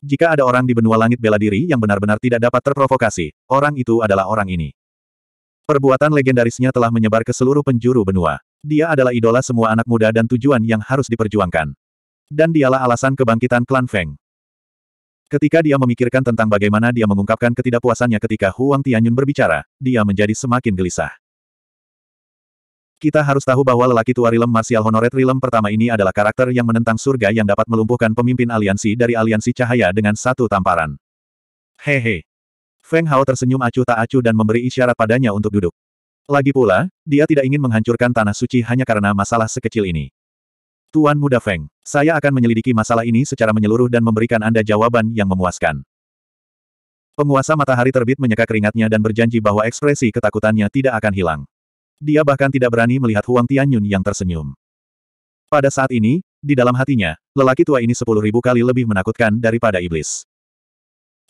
Jika ada orang di benua langit bela diri yang benar-benar tidak dapat terprovokasi, orang itu adalah orang ini. Perbuatan legendarisnya telah menyebar ke seluruh penjuru benua. Dia adalah idola semua anak muda dan tujuan yang harus diperjuangkan. Dan dialah alasan kebangkitan klan Feng. Ketika dia memikirkan tentang bagaimana dia mengungkapkan ketidakpuasannya ketika Huang Tianyun berbicara, dia menjadi semakin gelisah. Kita harus tahu bahwa lelaki tua Rilem Martial Honoret Rilem pertama ini adalah karakter yang menentang surga yang dapat melumpuhkan pemimpin aliansi dari aliansi cahaya dengan satu tamparan. Hehe. Feng Hao tersenyum acuh tak acuh dan memberi isyarat padanya untuk duduk. Lagi pula, dia tidak ingin menghancurkan tanah suci hanya karena masalah sekecil ini. Tuan Muda Feng, saya akan menyelidiki masalah ini secara menyeluruh dan memberikan Anda jawaban yang memuaskan. Penguasa matahari terbit menyeka keringatnya dan berjanji bahwa ekspresi ketakutannya tidak akan hilang. Dia bahkan tidak berani melihat Huang Tianyun yang tersenyum. Pada saat ini, di dalam hatinya, lelaki tua ini sepuluh ribu kali lebih menakutkan daripada iblis.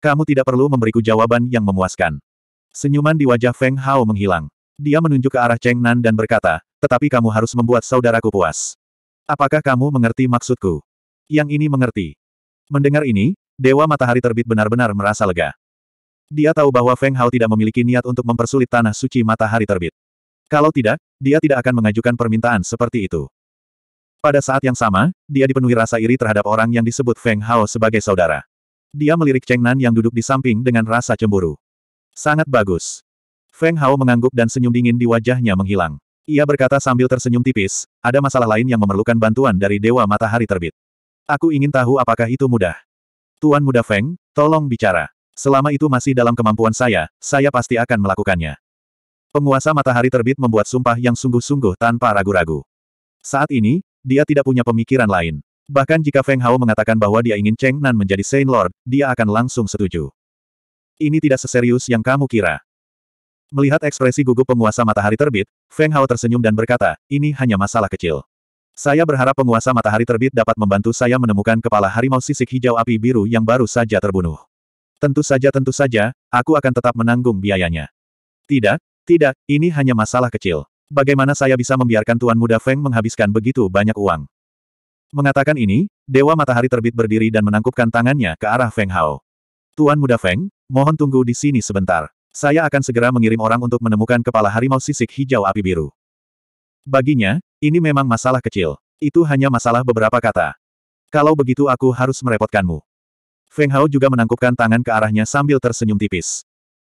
Kamu tidak perlu memberiku jawaban yang memuaskan. Senyuman di wajah Feng Hao menghilang. Dia menunjuk ke arah Cheng Nan dan berkata, tetapi kamu harus membuat saudaraku puas. Apakah kamu mengerti maksudku? Yang ini mengerti. Mendengar ini, Dewa Matahari Terbit benar-benar merasa lega. Dia tahu bahwa Feng Hao tidak memiliki niat untuk mempersulit Tanah Suci Matahari Terbit. Kalau tidak, dia tidak akan mengajukan permintaan seperti itu. Pada saat yang sama, dia dipenuhi rasa iri terhadap orang yang disebut Feng Hao sebagai saudara. Dia melirik Cheng Nan yang duduk di samping dengan rasa cemburu. Sangat bagus. Feng Hao mengangguk dan senyum dingin di wajahnya menghilang. Ia berkata sambil tersenyum tipis, ada masalah lain yang memerlukan bantuan dari Dewa Matahari Terbit. Aku ingin tahu apakah itu mudah. Tuan muda Feng, tolong bicara. Selama itu masih dalam kemampuan saya, saya pasti akan melakukannya. Penguasa matahari terbit membuat sumpah yang sungguh-sungguh tanpa ragu-ragu. Saat ini, dia tidak punya pemikiran lain. Bahkan jika Feng Hao mengatakan bahwa dia ingin Cheng Nan menjadi Saint Lord, dia akan langsung setuju. Ini tidak seserius yang kamu kira. Melihat ekspresi gugup penguasa matahari terbit, Feng Hao tersenyum dan berkata, ini hanya masalah kecil. Saya berharap penguasa matahari terbit dapat membantu saya menemukan kepala harimau sisik hijau api biru yang baru saja terbunuh. Tentu saja tentu saja, aku akan tetap menanggung biayanya. Tidak, tidak, ini hanya masalah kecil. Bagaimana saya bisa membiarkan Tuan Muda Feng menghabiskan begitu banyak uang? Mengatakan ini, Dewa Matahari Terbit berdiri dan menangkupkan tangannya ke arah Feng Hao. Tuan Muda Feng, mohon tunggu di sini sebentar. Saya akan segera mengirim orang untuk menemukan kepala harimau sisik hijau api biru. Baginya, ini memang masalah kecil. Itu hanya masalah beberapa kata. Kalau begitu aku harus merepotkanmu. Feng Hao juga menangkupkan tangan ke arahnya sambil tersenyum tipis.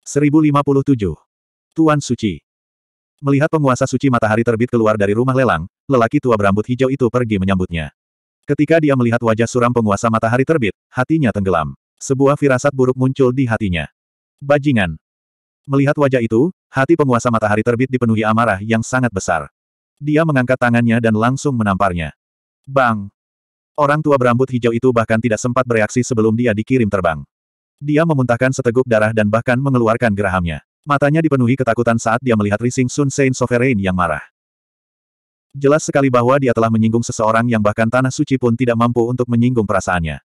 1057. Tuan Suci. Melihat penguasa suci matahari terbit keluar dari rumah lelang, lelaki tua berambut hijau itu pergi menyambutnya. Ketika dia melihat wajah suram penguasa matahari terbit, hatinya tenggelam. Sebuah firasat buruk muncul di hatinya. Bajingan. Melihat wajah itu, hati penguasa matahari terbit dipenuhi amarah yang sangat besar. Dia mengangkat tangannya dan langsung menamparnya. Bang! Orang tua berambut hijau itu bahkan tidak sempat bereaksi sebelum dia dikirim terbang. Dia memuntahkan seteguk darah dan bahkan mengeluarkan gerahamnya. Matanya dipenuhi ketakutan saat dia melihat Rising Sun Saint Sovereign yang marah. Jelas sekali bahwa dia telah menyinggung seseorang yang bahkan tanah suci pun tidak mampu untuk menyinggung perasaannya.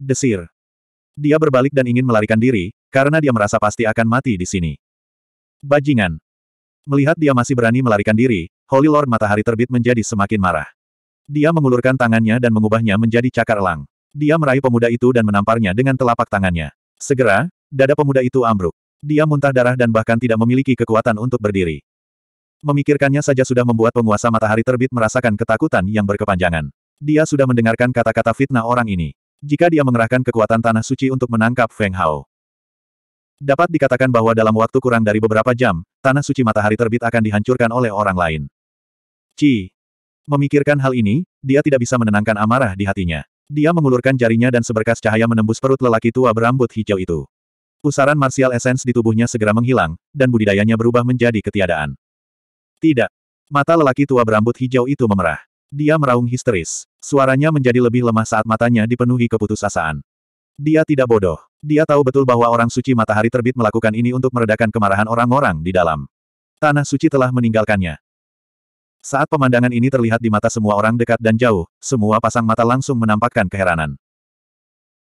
Desir. Dia berbalik dan ingin melarikan diri, karena dia merasa pasti akan mati di sini. Bajingan. Melihat dia masih berani melarikan diri, Holy Lord Matahari Terbit menjadi semakin marah. Dia mengulurkan tangannya dan mengubahnya menjadi cakar elang. Dia meraih pemuda itu dan menamparnya dengan telapak tangannya. Segera, dada pemuda itu ambruk. Dia muntah darah dan bahkan tidak memiliki kekuatan untuk berdiri. Memikirkannya saja sudah membuat penguasa matahari terbit merasakan ketakutan yang berkepanjangan. Dia sudah mendengarkan kata-kata fitnah orang ini. Jika dia mengerahkan kekuatan tanah suci untuk menangkap Feng Hao. Dapat dikatakan bahwa dalam waktu kurang dari beberapa jam, tanah suci matahari terbit akan dihancurkan oleh orang lain. Ci. Memikirkan hal ini, dia tidak bisa menenangkan amarah di hatinya. Dia mengulurkan jarinya dan seberkas cahaya menembus perut lelaki tua berambut hijau itu. Pusaran martial essence di tubuhnya segera menghilang, dan budidayanya berubah menjadi ketiadaan. Tidak. Mata lelaki tua berambut hijau itu memerah. Dia meraung histeris. Suaranya menjadi lebih lemah saat matanya dipenuhi keputusasaan. Dia tidak bodoh. Dia tahu betul bahwa orang suci matahari terbit melakukan ini untuk meredakan kemarahan orang-orang di dalam. Tanah suci telah meninggalkannya. Saat pemandangan ini terlihat di mata semua orang dekat dan jauh, semua pasang mata langsung menampakkan keheranan.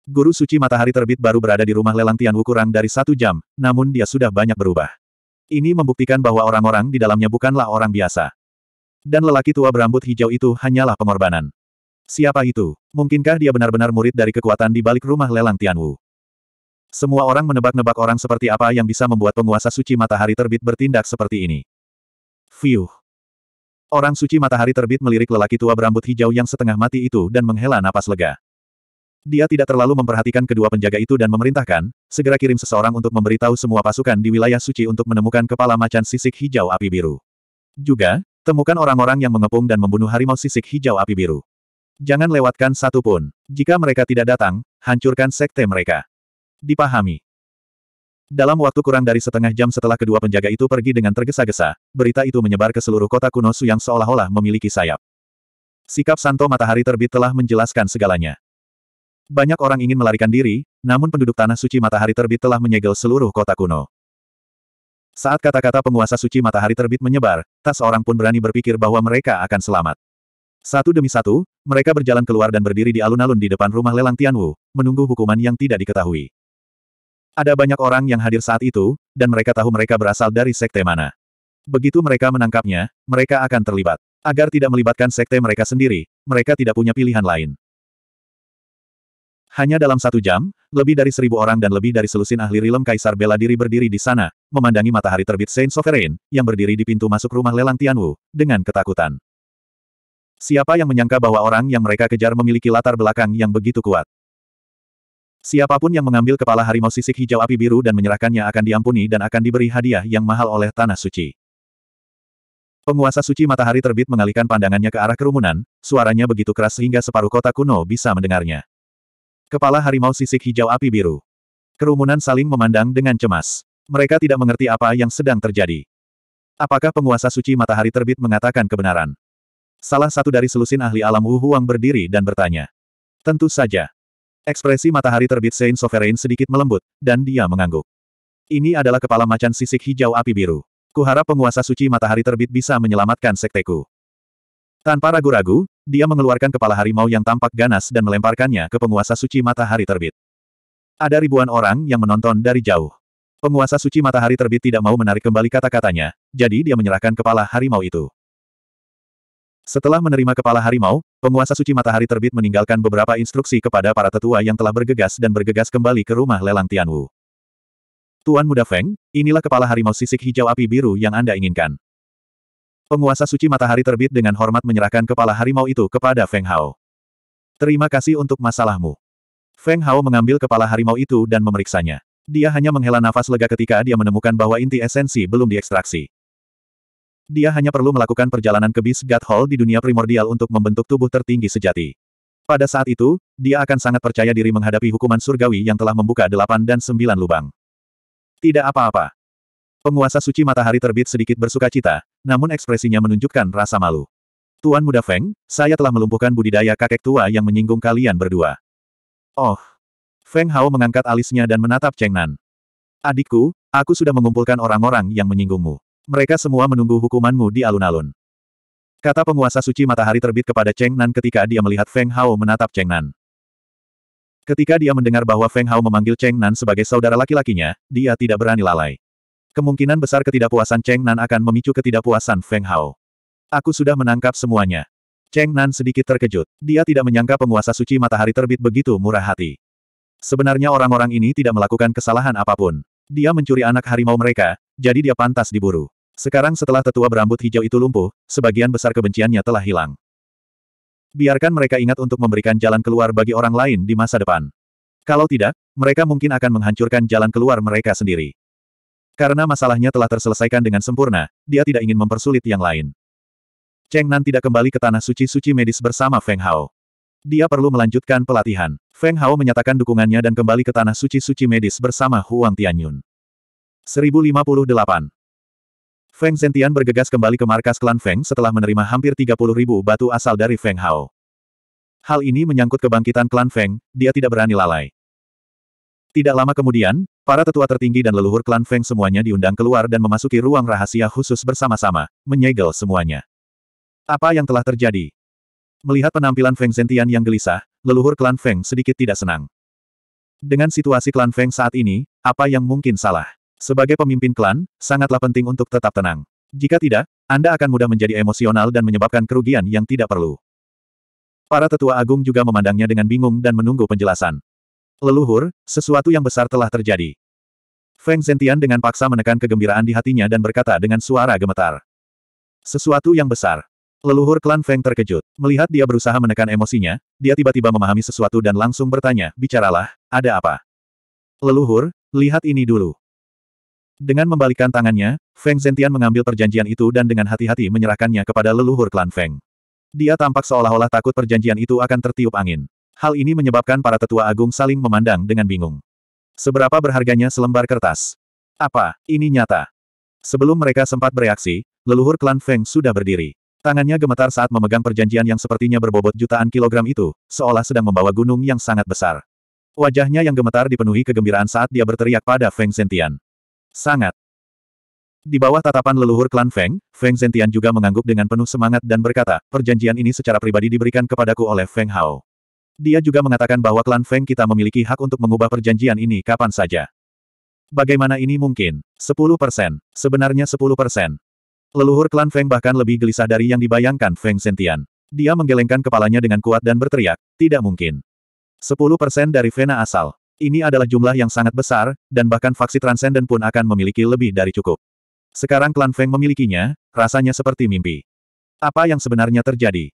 Guru Suci Matahari Terbit baru berada di rumah lelang Tianwu kurang dari satu jam, namun dia sudah banyak berubah. Ini membuktikan bahwa orang-orang di dalamnya bukanlah orang biasa. Dan lelaki tua berambut hijau itu hanyalah pengorbanan. Siapa itu? Mungkinkah dia benar-benar murid dari kekuatan di balik rumah lelang Tianwu? Semua orang menebak-nebak orang seperti apa yang bisa membuat penguasa suci matahari terbit bertindak seperti ini. Fiuh. Orang suci matahari terbit melirik lelaki tua berambut hijau yang setengah mati itu dan menghela napas lega. Dia tidak terlalu memperhatikan kedua penjaga itu dan memerintahkan, segera kirim seseorang untuk memberitahu semua pasukan di wilayah suci untuk menemukan kepala macan sisik hijau api biru. Juga, temukan orang-orang yang mengepung dan membunuh harimau sisik hijau api biru. Jangan lewatkan satu pun. Jika mereka tidak datang, hancurkan sekte mereka. Dipahami. Dalam waktu kurang dari setengah jam setelah kedua penjaga itu pergi dengan tergesa-gesa, berita itu menyebar ke seluruh kota kuno Su yang seolah-olah memiliki sayap. Sikap Santo Matahari Terbit telah menjelaskan segalanya. Banyak orang ingin melarikan diri, namun penduduk Tanah Suci Matahari Terbit telah menyegel seluruh kota kuno. Saat kata-kata penguasa suci matahari terbit menyebar, tak seorang pun berani berpikir bahwa mereka akan selamat. Satu demi satu, mereka berjalan keluar dan berdiri di alun-alun di depan rumah lelang Tianwu, menunggu hukuman yang tidak diketahui. Ada banyak orang yang hadir saat itu, dan mereka tahu mereka berasal dari sekte mana. Begitu mereka menangkapnya, mereka akan terlibat. Agar tidak melibatkan sekte mereka sendiri, mereka tidak punya pilihan lain. Hanya dalam satu jam, lebih dari seribu orang dan lebih dari selusin ahli rilem Kaisar bela diri berdiri di sana, memandangi matahari terbit Saint Sovereign, yang berdiri di pintu masuk rumah lelang Tianwu, dengan ketakutan. Siapa yang menyangka bahwa orang yang mereka kejar memiliki latar belakang yang begitu kuat? Siapapun yang mengambil kepala harimau sisik hijau api biru dan menyerahkannya akan diampuni dan akan diberi hadiah yang mahal oleh Tanah Suci. Penguasa suci matahari terbit mengalihkan pandangannya ke arah kerumunan, suaranya begitu keras sehingga separuh kota kuno bisa mendengarnya. Kepala harimau sisik hijau api biru. Kerumunan saling memandang dengan cemas. Mereka tidak mengerti apa yang sedang terjadi. Apakah penguasa suci matahari terbit mengatakan kebenaran? Salah satu dari selusin ahli alam Wu Huang berdiri dan bertanya. Tentu saja. Ekspresi matahari terbit Saint Sovereign sedikit melembut, dan dia mengangguk. Ini adalah kepala macan sisik hijau api biru. Kuharap penguasa suci matahari terbit bisa menyelamatkan sekteku. Tanpa ragu-ragu, dia mengeluarkan kepala harimau yang tampak ganas dan melemparkannya ke penguasa suci matahari terbit. Ada ribuan orang yang menonton dari jauh. Penguasa suci matahari terbit tidak mau menarik kembali kata-katanya, jadi dia menyerahkan kepala harimau itu. Setelah menerima kepala harimau, penguasa suci matahari terbit meninggalkan beberapa instruksi kepada para tetua yang telah bergegas dan bergegas kembali ke rumah lelang Tianwu. Tuan Muda Feng, inilah kepala harimau sisik hijau api biru yang Anda inginkan. Penguasa suci matahari terbit dengan hormat menyerahkan kepala harimau itu kepada Feng Hao. Terima kasih untuk masalahmu. Feng Hao mengambil kepala harimau itu dan memeriksanya. Dia hanya menghela nafas lega ketika dia menemukan bahwa inti esensi belum diekstraksi. Dia hanya perlu melakukan perjalanan ke bis God Hall di dunia primordial untuk membentuk tubuh tertinggi sejati. Pada saat itu, dia akan sangat percaya diri menghadapi hukuman surgawi yang telah membuka delapan dan sembilan lubang. Tidak apa-apa. Penguasa suci matahari terbit sedikit bersuka cita, namun ekspresinya menunjukkan rasa malu. Tuan muda Feng, saya telah melumpuhkan budidaya kakek tua yang menyinggung kalian berdua. Oh. Feng Hao mengangkat alisnya dan menatap Cheng Nan. Adikku, aku sudah mengumpulkan orang-orang yang menyinggungmu. Mereka semua menunggu hukumanmu di alun-alun. Kata penguasa suci matahari terbit kepada Cheng Nan ketika dia melihat Feng Hao menatap Cheng Nan. Ketika dia mendengar bahwa Feng Hao memanggil Cheng Nan sebagai saudara laki-lakinya, dia tidak berani lalai. Kemungkinan besar ketidakpuasan Cheng Nan akan memicu ketidakpuasan Feng Hao. Aku sudah menangkap semuanya. Cheng Nan sedikit terkejut. Dia tidak menyangka penguasa suci matahari terbit begitu murah hati. Sebenarnya orang-orang ini tidak melakukan kesalahan apapun. Dia mencuri anak harimau mereka, jadi dia pantas diburu. Sekarang setelah tetua berambut hijau itu lumpuh, sebagian besar kebenciannya telah hilang. Biarkan mereka ingat untuk memberikan jalan keluar bagi orang lain di masa depan. Kalau tidak, mereka mungkin akan menghancurkan jalan keluar mereka sendiri. Karena masalahnya telah terselesaikan dengan sempurna, dia tidak ingin mempersulit yang lain. Cheng Nan tidak kembali ke tanah suci-suci medis bersama Feng Hao. Dia perlu melanjutkan pelatihan. Feng Hao menyatakan dukungannya dan kembali ke tanah suci-suci medis bersama Huang Tianyun. 1058 Feng Zentian bergegas kembali ke markas klan Feng setelah menerima hampir 30 ribu batu asal dari Feng Hao. Hal ini menyangkut kebangkitan klan Feng, dia tidak berani lalai. Tidak lama kemudian, Para tetua tertinggi dan leluhur klan Feng semuanya diundang keluar dan memasuki ruang rahasia khusus bersama-sama, menyegel semuanya. Apa yang telah terjadi? Melihat penampilan Feng Zentian yang gelisah, leluhur klan Feng sedikit tidak senang. Dengan situasi klan Feng saat ini, apa yang mungkin salah? Sebagai pemimpin klan, sangatlah penting untuk tetap tenang. Jika tidak, Anda akan mudah menjadi emosional dan menyebabkan kerugian yang tidak perlu. Para tetua agung juga memandangnya dengan bingung dan menunggu penjelasan. Leluhur, sesuatu yang besar telah terjadi. Feng Zentian dengan paksa menekan kegembiraan di hatinya dan berkata dengan suara gemetar. Sesuatu yang besar. Leluhur klan Feng terkejut. Melihat dia berusaha menekan emosinya, dia tiba-tiba memahami sesuatu dan langsung bertanya, bicaralah, ada apa? Leluhur, lihat ini dulu. Dengan membalikkan tangannya, Feng Zentian mengambil perjanjian itu dan dengan hati-hati menyerahkannya kepada leluhur klan Feng. Dia tampak seolah-olah takut perjanjian itu akan tertiup angin. Hal ini menyebabkan para tetua agung saling memandang dengan bingung. Seberapa berharganya selembar kertas? Apa, ini nyata? Sebelum mereka sempat bereaksi, leluhur klan Feng sudah berdiri. Tangannya gemetar saat memegang perjanjian yang sepertinya berbobot jutaan kilogram itu, seolah sedang membawa gunung yang sangat besar. Wajahnya yang gemetar dipenuhi kegembiraan saat dia berteriak pada Feng Zentian. Sangat. Di bawah tatapan leluhur klan Feng, Feng Zentian juga mengangguk dengan penuh semangat dan berkata, perjanjian ini secara pribadi diberikan kepadaku oleh Feng Hao. Dia juga mengatakan bahwa klan Feng kita memiliki hak untuk mengubah perjanjian ini kapan saja. Bagaimana ini mungkin? 10 persen. Sebenarnya 10 persen. Leluhur klan Feng bahkan lebih gelisah dari yang dibayangkan Feng Sentian. Dia menggelengkan kepalanya dengan kuat dan berteriak, tidak mungkin. 10 persen dari Vena asal. Ini adalah jumlah yang sangat besar, dan bahkan faksi transenden pun akan memiliki lebih dari cukup. Sekarang klan Feng memilikinya, rasanya seperti mimpi. Apa yang sebenarnya terjadi?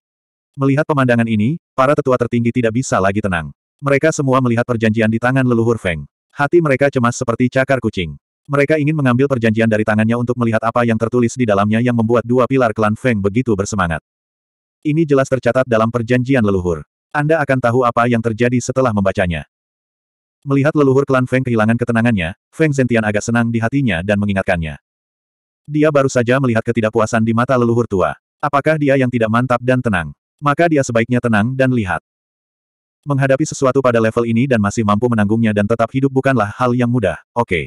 Melihat pemandangan ini, para tetua tertinggi tidak bisa lagi tenang. Mereka semua melihat perjanjian di tangan leluhur Feng. Hati mereka cemas seperti cakar kucing. Mereka ingin mengambil perjanjian dari tangannya untuk melihat apa yang tertulis di dalamnya yang membuat dua pilar klan Feng begitu bersemangat. Ini jelas tercatat dalam perjanjian leluhur. Anda akan tahu apa yang terjadi setelah membacanya. Melihat leluhur klan Feng kehilangan ketenangannya, Feng Zentian agak senang di hatinya dan mengingatkannya. Dia baru saja melihat ketidakpuasan di mata leluhur tua. Apakah dia yang tidak mantap dan tenang? Maka dia sebaiknya tenang dan lihat. Menghadapi sesuatu pada level ini dan masih mampu menanggungnya dan tetap hidup bukanlah hal yang mudah, oke. Okay.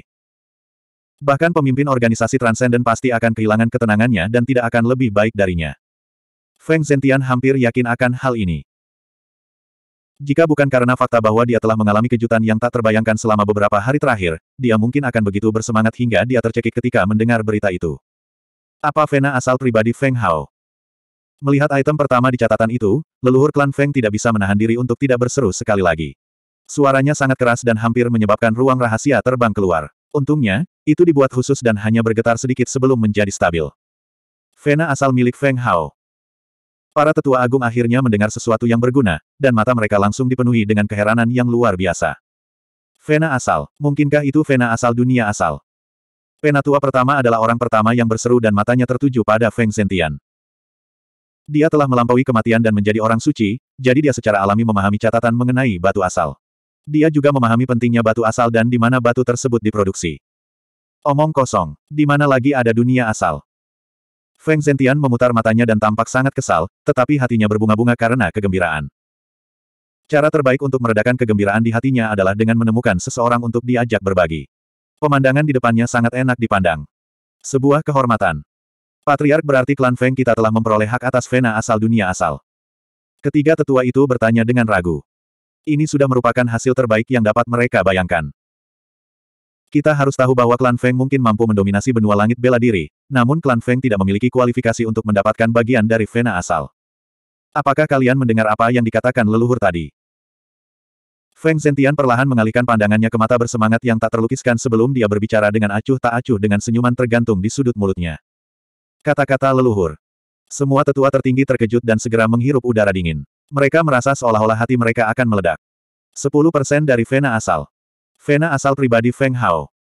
Bahkan pemimpin organisasi transenden pasti akan kehilangan ketenangannya dan tidak akan lebih baik darinya. Feng Zhentian hampir yakin akan hal ini. Jika bukan karena fakta bahwa dia telah mengalami kejutan yang tak terbayangkan selama beberapa hari terakhir, dia mungkin akan begitu bersemangat hingga dia tercekik ketika mendengar berita itu. Apa Vena asal pribadi Feng Hao? Melihat item pertama di catatan itu, leluhur klan Feng tidak bisa menahan diri untuk tidak berseru sekali lagi. Suaranya sangat keras dan hampir menyebabkan ruang rahasia terbang keluar. Untungnya, itu dibuat khusus dan hanya bergetar sedikit sebelum menjadi stabil. Vena asal milik Feng Hao. Para tetua agung akhirnya mendengar sesuatu yang berguna, dan mata mereka langsung dipenuhi dengan keheranan yang luar biasa. Vena asal, mungkinkah itu Vena asal dunia asal? Penatua pertama adalah orang pertama yang berseru dan matanya tertuju pada Feng Sentian. Dia telah melampaui kematian dan menjadi orang suci, jadi dia secara alami memahami catatan mengenai batu asal. Dia juga memahami pentingnya batu asal dan di mana batu tersebut diproduksi. Omong kosong, di mana lagi ada dunia asal? Feng Zentian memutar matanya dan tampak sangat kesal, tetapi hatinya berbunga-bunga karena kegembiraan. Cara terbaik untuk meredakan kegembiraan di hatinya adalah dengan menemukan seseorang untuk diajak berbagi. Pemandangan di depannya sangat enak dipandang. Sebuah kehormatan. Patriark berarti klan Feng kita telah memperoleh hak atas Vena asal dunia asal. Ketiga tetua itu bertanya dengan ragu. Ini sudah merupakan hasil terbaik yang dapat mereka bayangkan. Kita harus tahu bahwa klan Feng mungkin mampu mendominasi benua langit bela diri, namun klan Feng tidak memiliki kualifikasi untuk mendapatkan bagian dari Vena asal. Apakah kalian mendengar apa yang dikatakan leluhur tadi? Feng Zentian perlahan mengalihkan pandangannya ke mata bersemangat yang tak terlukiskan sebelum dia berbicara dengan acuh tak acuh dengan senyuman tergantung di sudut mulutnya. Kata-kata leluhur. Semua tetua tertinggi terkejut dan segera menghirup udara dingin. Mereka merasa seolah-olah hati mereka akan meledak. 10% dari Vena asal. Vena asal pribadi Feng Hao.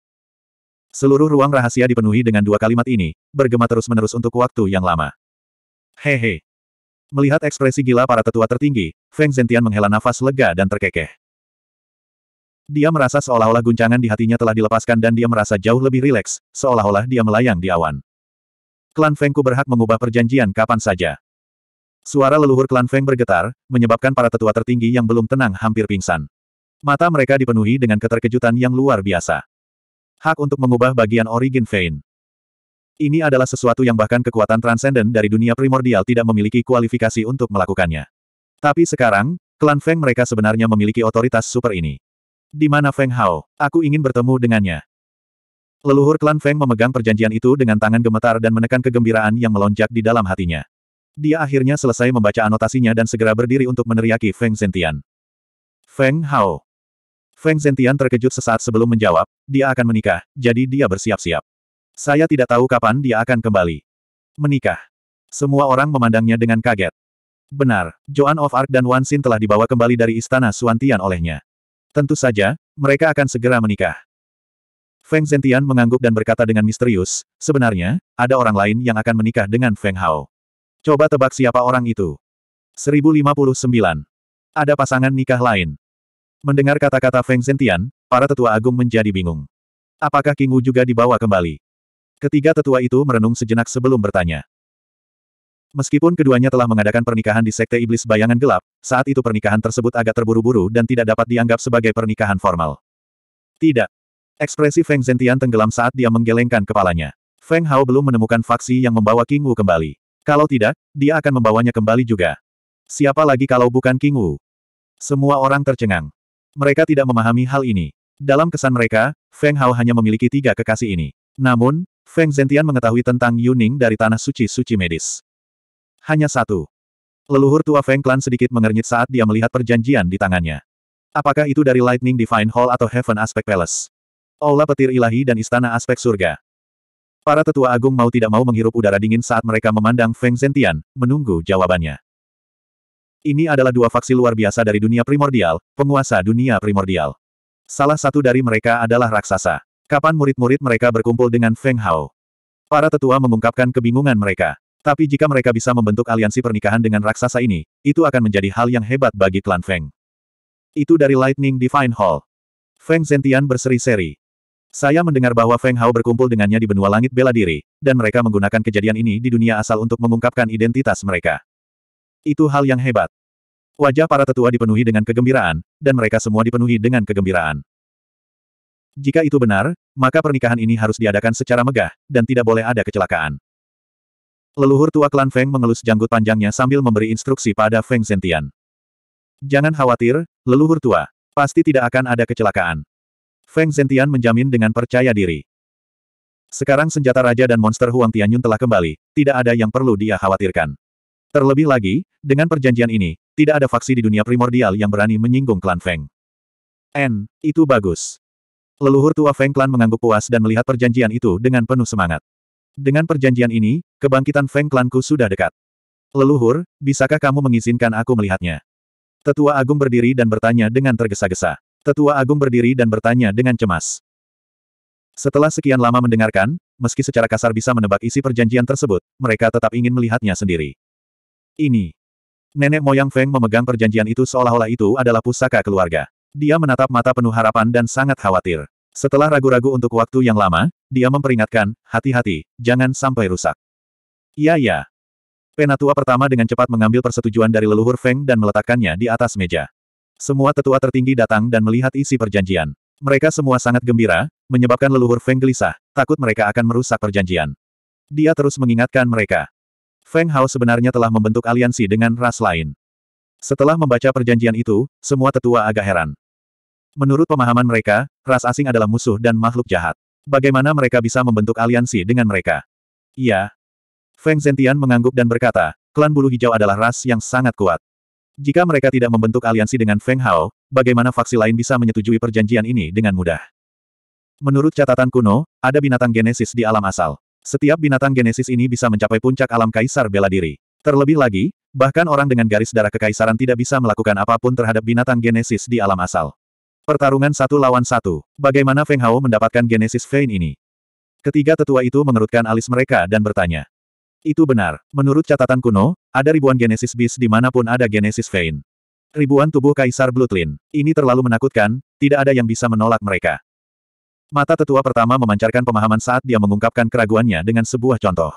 Seluruh ruang rahasia dipenuhi dengan dua kalimat ini, bergema terus-menerus untuk waktu yang lama. Hehe. Melihat ekspresi gila para tetua tertinggi, Feng Zentian menghela nafas lega dan terkekeh. Dia merasa seolah-olah guncangan di hatinya telah dilepaskan dan dia merasa jauh lebih rileks, seolah-olah dia melayang di awan. Klan Fengku berhak mengubah perjanjian kapan saja. Suara leluhur klan Feng bergetar, menyebabkan para tetua tertinggi yang belum tenang hampir pingsan. Mata mereka dipenuhi dengan keterkejutan yang luar biasa. Hak untuk mengubah bagian origin Fein. Ini adalah sesuatu yang bahkan kekuatan transenden dari dunia primordial tidak memiliki kualifikasi untuk melakukannya. Tapi sekarang, klan Feng mereka sebenarnya memiliki otoritas super ini. Di mana Feng Hao? Aku ingin bertemu dengannya. Leluhur klan Feng memegang perjanjian itu dengan tangan gemetar dan menekan kegembiraan yang melonjak di dalam hatinya. Dia akhirnya selesai membaca anotasinya dan segera berdiri untuk meneriaki Feng Zentian. Feng Hao. Feng Zentian terkejut sesaat sebelum menjawab, dia akan menikah, jadi dia bersiap-siap. Saya tidak tahu kapan dia akan kembali. Menikah. Semua orang memandangnya dengan kaget. Benar, Joan of Arc dan Wan Xin telah dibawa kembali dari istana Suantian olehnya. Tentu saja, mereka akan segera menikah. Feng Zentian mengangguk dan berkata dengan misterius, sebenarnya, ada orang lain yang akan menikah dengan Feng Hao. Coba tebak siapa orang itu. 1059. Ada pasangan nikah lain. Mendengar kata-kata Feng Zentian, para tetua agung menjadi bingung. Apakah King Wu juga dibawa kembali? Ketiga tetua itu merenung sejenak sebelum bertanya. Meskipun keduanya telah mengadakan pernikahan di Sekte Iblis Bayangan Gelap, saat itu pernikahan tersebut agak terburu-buru dan tidak dapat dianggap sebagai pernikahan formal. Tidak. Ekspresi Feng Zentian tenggelam saat dia menggelengkan kepalanya. Feng Hao belum menemukan faksi yang membawa King Wu kembali. Kalau tidak, dia akan membawanya kembali juga. Siapa lagi kalau bukan King Wu? Semua orang tercengang. Mereka tidak memahami hal ini. Dalam kesan mereka, Feng Hao hanya memiliki tiga kekasih ini. Namun, Feng Zentian mengetahui tentang Yuning dari tanah suci-suci medis. Hanya satu. Leluhur tua Feng Clan sedikit mengernyit saat dia melihat perjanjian di tangannya. Apakah itu dari Lightning Divine Hall atau Heaven Aspect Palace? Aula petir ilahi dan istana aspek surga. Para tetua agung mau tidak mau menghirup udara dingin saat mereka memandang Feng Zentian, menunggu jawabannya. Ini adalah dua faksi luar biasa dari dunia primordial, penguasa dunia primordial. Salah satu dari mereka adalah raksasa. Kapan murid-murid mereka berkumpul dengan Feng Hao? Para tetua mengungkapkan kebingungan mereka. Tapi jika mereka bisa membentuk aliansi pernikahan dengan raksasa ini, itu akan menjadi hal yang hebat bagi klan Feng. Itu dari Lightning Divine Hall. Feng Zentian berseri-seri. Saya mendengar bahwa Feng Hao berkumpul dengannya di benua langit bela diri, dan mereka menggunakan kejadian ini di dunia asal untuk mengungkapkan identitas mereka. Itu hal yang hebat. Wajah para tetua dipenuhi dengan kegembiraan, dan mereka semua dipenuhi dengan kegembiraan. Jika itu benar, maka pernikahan ini harus diadakan secara megah, dan tidak boleh ada kecelakaan. Leluhur tua klan Feng mengelus janggut panjangnya sambil memberi instruksi pada Feng Zentian. Jangan khawatir, leluhur tua. Pasti tidak akan ada kecelakaan. Feng Zentian menjamin dengan percaya diri. Sekarang senjata raja dan monster Huang Tianyun telah kembali, tidak ada yang perlu dia khawatirkan. Terlebih lagi, dengan perjanjian ini, tidak ada faksi di dunia primordial yang berani menyinggung klan Feng. N, itu bagus. Leluhur tua Feng Klan mengangguk puas dan melihat perjanjian itu dengan penuh semangat. Dengan perjanjian ini, kebangkitan Feng Klanku sudah dekat. Leluhur, bisakah kamu mengizinkan aku melihatnya? Tetua Agung berdiri dan bertanya dengan tergesa-gesa. Tetua Agung berdiri dan bertanya dengan cemas. Setelah sekian lama mendengarkan, meski secara kasar bisa menebak isi perjanjian tersebut, mereka tetap ingin melihatnya sendiri. Ini. Nenek moyang Feng memegang perjanjian itu seolah-olah itu adalah pusaka keluarga. Dia menatap mata penuh harapan dan sangat khawatir. Setelah ragu-ragu untuk waktu yang lama, dia memperingatkan, hati-hati, jangan sampai rusak. Iya ya. Penatua pertama dengan cepat mengambil persetujuan dari leluhur Feng dan meletakkannya di atas meja. Semua tetua tertinggi datang dan melihat isi perjanjian. Mereka semua sangat gembira, menyebabkan leluhur Feng gelisah, takut mereka akan merusak perjanjian. Dia terus mengingatkan mereka. Feng Hao sebenarnya telah membentuk aliansi dengan ras lain. Setelah membaca perjanjian itu, semua tetua agak heran. Menurut pemahaman mereka, ras asing adalah musuh dan makhluk jahat. Bagaimana mereka bisa membentuk aliansi dengan mereka? Iya. Feng Zentian mengangguk dan berkata, klan bulu hijau adalah ras yang sangat kuat. Jika mereka tidak membentuk aliansi dengan Feng Hao, bagaimana faksi lain bisa menyetujui perjanjian ini dengan mudah? Menurut catatan kuno, ada binatang genesis di alam asal. Setiap binatang genesis ini bisa mencapai puncak alam kaisar bela diri. Terlebih lagi, bahkan orang dengan garis darah kekaisaran tidak bisa melakukan apapun terhadap binatang genesis di alam asal. Pertarungan satu lawan satu, bagaimana Feng Hao mendapatkan genesis Vein ini? Ketiga tetua itu mengerutkan alis mereka dan bertanya. Itu benar. Menurut catatan kuno, ada ribuan Genesis Beast di pun ada Genesis Vein. Ribuan tubuh Kaisar Blutlin. Ini terlalu menakutkan, tidak ada yang bisa menolak mereka. Mata tetua pertama memancarkan pemahaman saat dia mengungkapkan keraguannya dengan sebuah contoh.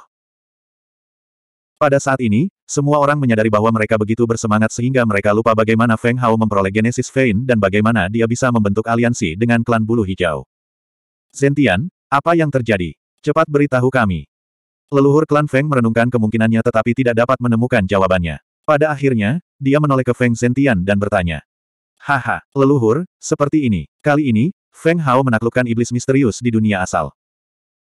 Pada saat ini, semua orang menyadari bahwa mereka begitu bersemangat sehingga mereka lupa bagaimana Feng Hao memperoleh Genesis Vein dan bagaimana dia bisa membentuk aliansi dengan klan bulu hijau. Zentian, apa yang terjadi? Cepat beritahu kami. Leluhur klan Feng merenungkan kemungkinannya tetapi tidak dapat menemukan jawabannya. Pada akhirnya, dia menoleh ke Feng Zentian dan bertanya. Haha, leluhur, seperti ini. Kali ini, Feng Hao menaklukkan iblis misterius di dunia asal.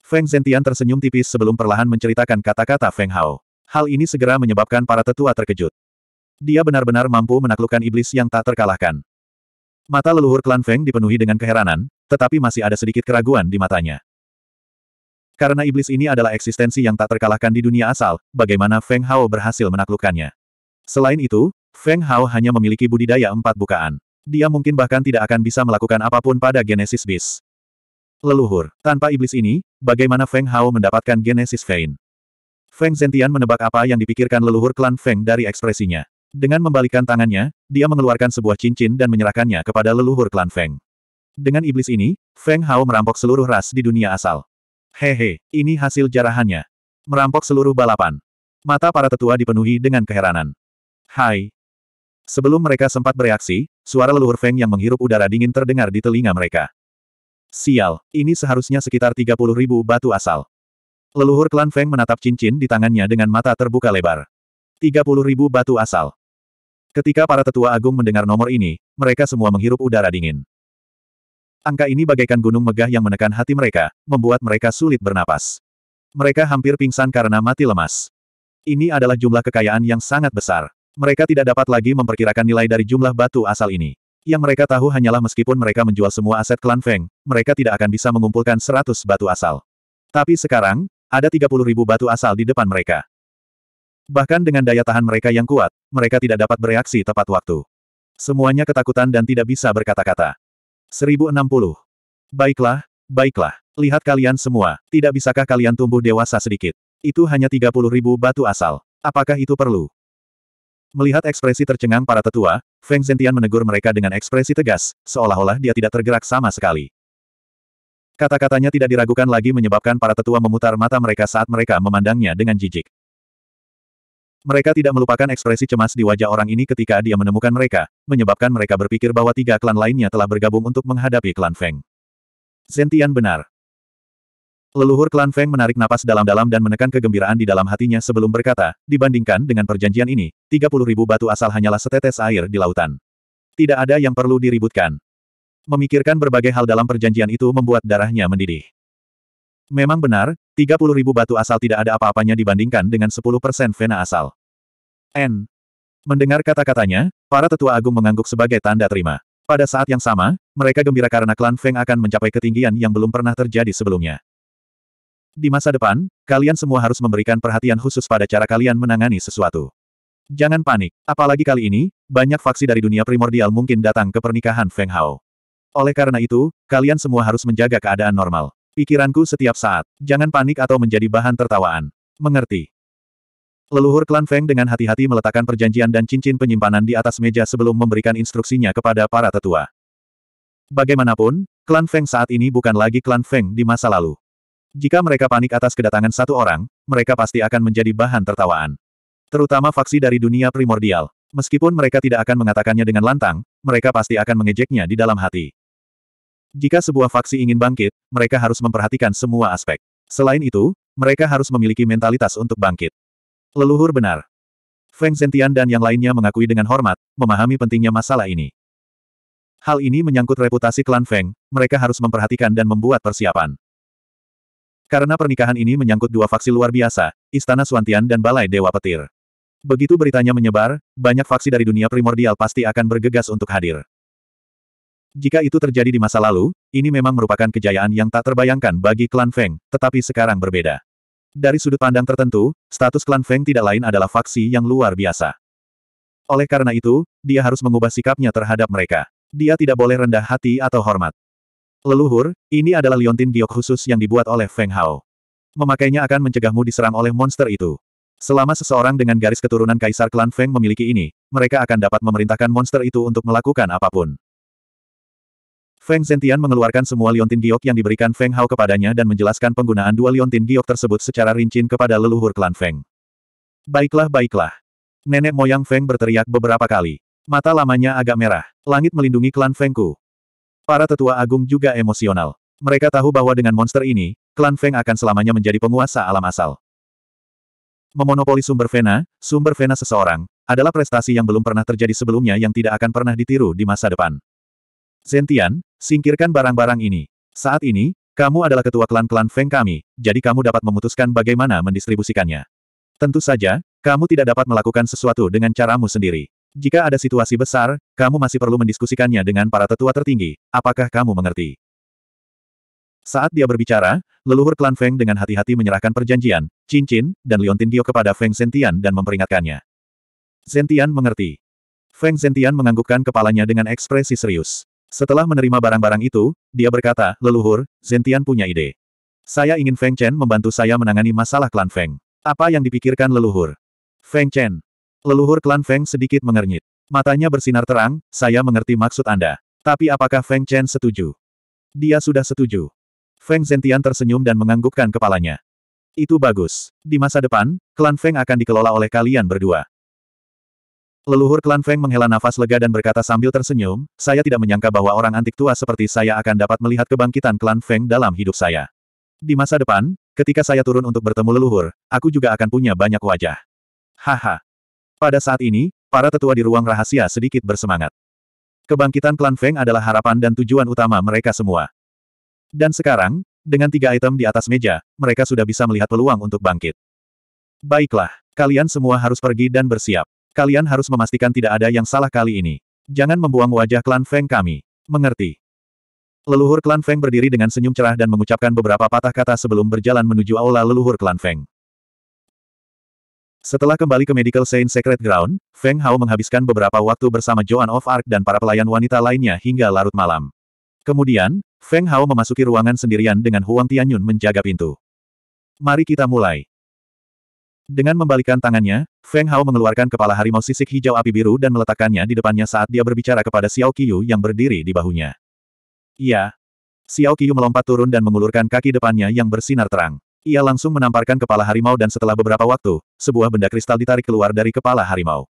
Feng Zentian tersenyum tipis sebelum perlahan menceritakan kata-kata Feng Hao. Hal ini segera menyebabkan para tetua terkejut. Dia benar-benar mampu menaklukkan iblis yang tak terkalahkan. Mata leluhur klan Feng dipenuhi dengan keheranan, tetapi masih ada sedikit keraguan di matanya. Karena iblis ini adalah eksistensi yang tak terkalahkan di dunia asal, bagaimana Feng Hao berhasil menaklukkannya. Selain itu, Feng Hao hanya memiliki budidaya empat bukaan. Dia mungkin bahkan tidak akan bisa melakukan apapun pada Genesis Beast. Leluhur, tanpa iblis ini, bagaimana Feng Hao mendapatkan Genesis Vein? Feng Zentian menebak apa yang dipikirkan leluhur klan Feng dari ekspresinya. Dengan membalikkan tangannya, dia mengeluarkan sebuah cincin dan menyerahkannya kepada leluhur klan Feng. Dengan iblis ini, Feng Hao merampok seluruh ras di dunia asal. Hehe, ini hasil jarahannya. Merampok seluruh balapan. Mata para tetua dipenuhi dengan keheranan. Hai. Sebelum mereka sempat bereaksi, suara leluhur Feng yang menghirup udara dingin terdengar di telinga mereka. Sial, ini seharusnya sekitar 30 ribu batu asal. Leluhur klan Feng menatap cincin di tangannya dengan mata terbuka lebar. 30 ribu batu asal. Ketika para tetua agung mendengar nomor ini, mereka semua menghirup udara dingin. Angka ini bagaikan gunung megah yang menekan hati mereka, membuat mereka sulit bernapas. Mereka hampir pingsan karena mati lemas. Ini adalah jumlah kekayaan yang sangat besar. Mereka tidak dapat lagi memperkirakan nilai dari jumlah batu asal ini. Yang mereka tahu hanyalah meskipun mereka menjual semua aset klan Feng, mereka tidak akan bisa mengumpulkan 100 batu asal. Tapi sekarang, ada 30 ribu batu asal di depan mereka. Bahkan dengan daya tahan mereka yang kuat, mereka tidak dapat bereaksi tepat waktu. Semuanya ketakutan dan tidak bisa berkata-kata. 1060. Baiklah, baiklah. Lihat kalian semua, tidak bisakah kalian tumbuh dewasa sedikit? Itu hanya 30 ribu batu asal. Apakah itu perlu? Melihat ekspresi tercengang para tetua, Feng Zhentian menegur mereka dengan ekspresi tegas, seolah-olah dia tidak tergerak sama sekali. Kata-katanya tidak diragukan lagi menyebabkan para tetua memutar mata mereka saat mereka memandangnya dengan jijik. Mereka tidak melupakan ekspresi cemas di wajah orang ini ketika dia menemukan mereka, menyebabkan mereka berpikir bahwa tiga klan lainnya telah bergabung untuk menghadapi klan Feng. Zentian benar. Leluhur klan Feng menarik napas dalam-dalam dan menekan kegembiraan di dalam hatinya sebelum berkata, dibandingkan dengan perjanjian ini, 30 ribu batu asal hanyalah setetes air di lautan. Tidak ada yang perlu diributkan. Memikirkan berbagai hal dalam perjanjian itu membuat darahnya mendidih. Memang benar, 30 ribu batu asal tidak ada apa-apanya dibandingkan dengan 10% Vena asal. N. Mendengar kata-katanya, para tetua agung mengangguk sebagai tanda terima. Pada saat yang sama, mereka gembira karena klan Feng akan mencapai ketinggian yang belum pernah terjadi sebelumnya. Di masa depan, kalian semua harus memberikan perhatian khusus pada cara kalian menangani sesuatu. Jangan panik, apalagi kali ini, banyak faksi dari dunia primordial mungkin datang ke pernikahan Feng Hao. Oleh karena itu, kalian semua harus menjaga keadaan normal. Pikiranku setiap saat, jangan panik atau menjadi bahan tertawaan. Mengerti? Leluhur klan Feng dengan hati-hati meletakkan perjanjian dan cincin penyimpanan di atas meja sebelum memberikan instruksinya kepada para tetua. Bagaimanapun, klan Feng saat ini bukan lagi klan Feng di masa lalu. Jika mereka panik atas kedatangan satu orang, mereka pasti akan menjadi bahan tertawaan. Terutama faksi dari dunia primordial. Meskipun mereka tidak akan mengatakannya dengan lantang, mereka pasti akan mengejeknya di dalam hati. Jika sebuah faksi ingin bangkit, mereka harus memperhatikan semua aspek. Selain itu, mereka harus memiliki mentalitas untuk bangkit. Leluhur benar. Feng Zentian dan yang lainnya mengakui dengan hormat, memahami pentingnya masalah ini. Hal ini menyangkut reputasi klan Feng, mereka harus memperhatikan dan membuat persiapan. Karena pernikahan ini menyangkut dua faksi luar biasa, Istana Suantian dan Balai Dewa Petir. Begitu beritanya menyebar, banyak faksi dari dunia primordial pasti akan bergegas untuk hadir. Jika itu terjadi di masa lalu, ini memang merupakan kejayaan yang tak terbayangkan bagi klan Feng, tetapi sekarang berbeda. Dari sudut pandang tertentu, status klan Feng tidak lain adalah faksi yang luar biasa. Oleh karena itu, dia harus mengubah sikapnya terhadap mereka. Dia tidak boleh rendah hati atau hormat. Leluhur, ini adalah liontin giok khusus yang dibuat oleh Feng Hao. Memakainya akan mencegahmu diserang oleh monster itu. Selama seseorang dengan garis keturunan kaisar klan Feng memiliki ini, mereka akan dapat memerintahkan monster itu untuk melakukan apapun. Feng Zentian mengeluarkan semua liontin giok yang diberikan Feng Hao kepadanya dan menjelaskan penggunaan dua liontin giok tersebut secara rinci kepada leluhur klan Feng. Baiklah baiklah. Nenek moyang Feng berteriak beberapa kali. Mata lamanya agak merah. Langit melindungi klan Fengku. Para tetua agung juga emosional. Mereka tahu bahwa dengan monster ini, klan Feng akan selamanya menjadi penguasa alam asal. Memonopoli sumber vena, sumber vena seseorang, adalah prestasi yang belum pernah terjadi sebelumnya yang tidak akan pernah ditiru di masa depan. Zentian, Singkirkan barang-barang ini. Saat ini, kamu adalah ketua klan-klan Feng kami, jadi kamu dapat memutuskan bagaimana mendistribusikannya. Tentu saja, kamu tidak dapat melakukan sesuatu dengan caramu sendiri. Jika ada situasi besar, kamu masih perlu mendiskusikannya dengan para tetua tertinggi. Apakah kamu mengerti? Saat dia berbicara, leluhur klan Feng dengan hati-hati menyerahkan perjanjian, cincin, dan liontin Gio kepada Feng Zentian dan memperingatkannya. Zentian mengerti. Feng Zentian menganggukkan kepalanya dengan ekspresi serius. Setelah menerima barang-barang itu, dia berkata, leluhur, Zentian punya ide. Saya ingin Feng Chen membantu saya menangani masalah klan Feng. Apa yang dipikirkan leluhur? Feng Chen. Leluhur klan Feng sedikit mengernyit. Matanya bersinar terang, saya mengerti maksud Anda. Tapi apakah Feng Chen setuju? Dia sudah setuju. Feng Zentian tersenyum dan menganggukkan kepalanya. Itu bagus. Di masa depan, klan Feng akan dikelola oleh kalian berdua. Leluhur klan Feng menghela nafas lega dan berkata sambil tersenyum, saya tidak menyangka bahwa orang antik tua seperti saya akan dapat melihat kebangkitan klan Feng dalam hidup saya. Di masa depan, ketika saya turun untuk bertemu leluhur, aku juga akan punya banyak wajah. Haha. Pada saat ini, para tetua di ruang rahasia sedikit bersemangat. Kebangkitan klan Feng adalah harapan dan tujuan utama mereka semua. Dan sekarang, dengan tiga item di atas meja, mereka sudah bisa melihat peluang untuk bangkit. Baiklah, kalian semua harus pergi dan bersiap. Kalian harus memastikan tidak ada yang salah kali ini. Jangan membuang wajah klan Feng kami. Mengerti. Leluhur klan Feng berdiri dengan senyum cerah dan mengucapkan beberapa patah kata sebelum berjalan menuju aula leluhur klan Feng. Setelah kembali ke Medical Saint Secret Ground, Feng Hao menghabiskan beberapa waktu bersama Joan of Arc dan para pelayan wanita lainnya hingga larut malam. Kemudian, Feng Hao memasuki ruangan sendirian dengan Huang Tianyun menjaga pintu. Mari kita mulai. Dengan membalikkan tangannya, Feng Hao mengeluarkan kepala harimau sisik hijau api biru dan meletakkannya di depannya saat dia berbicara kepada Xiao Qiu yang berdiri di bahunya. Iya. Xiao Qiu melompat turun dan mengulurkan kaki depannya yang bersinar terang. Ia langsung menamparkan kepala harimau dan setelah beberapa waktu, sebuah benda kristal ditarik keluar dari kepala harimau.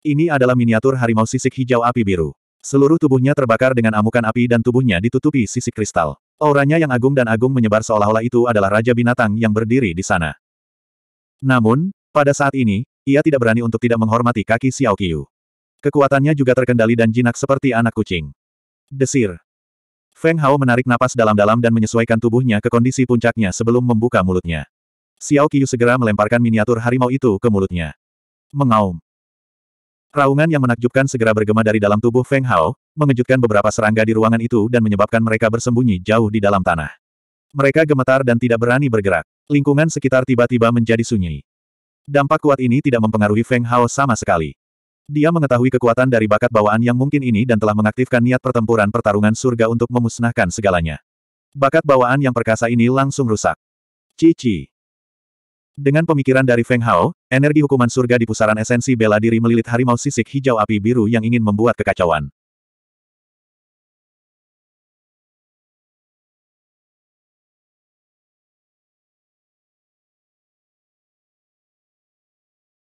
Ini adalah miniatur harimau sisik hijau api biru. Seluruh tubuhnya terbakar dengan amukan api dan tubuhnya ditutupi sisik kristal. Auranya yang agung dan agung menyebar seolah-olah itu adalah raja binatang yang berdiri di sana. Namun, pada saat ini, ia tidak berani untuk tidak menghormati kaki Xiao Qiu. Kekuatannya juga terkendali dan jinak seperti anak kucing. Desir. Feng Hao menarik napas dalam-dalam dan menyesuaikan tubuhnya ke kondisi puncaknya sebelum membuka mulutnya. Xiao Qiu segera melemparkan miniatur harimau itu ke mulutnya. Mengaum. Raungan yang menakjubkan segera bergema dari dalam tubuh Feng Hao, mengejutkan beberapa serangga di ruangan itu dan menyebabkan mereka bersembunyi jauh di dalam tanah. Mereka gemetar dan tidak berani bergerak. Lingkungan sekitar tiba-tiba menjadi sunyi. Dampak kuat ini tidak mempengaruhi Feng Hao sama sekali. Dia mengetahui kekuatan dari bakat bawaan yang mungkin ini dan telah mengaktifkan niat pertempuran pertarungan surga untuk memusnahkan segalanya. Bakat bawaan yang perkasa ini langsung rusak. Cici. Dengan pemikiran dari Feng Hao, energi hukuman surga di pusaran esensi bela diri melilit harimau sisik hijau api biru yang ingin membuat kekacauan.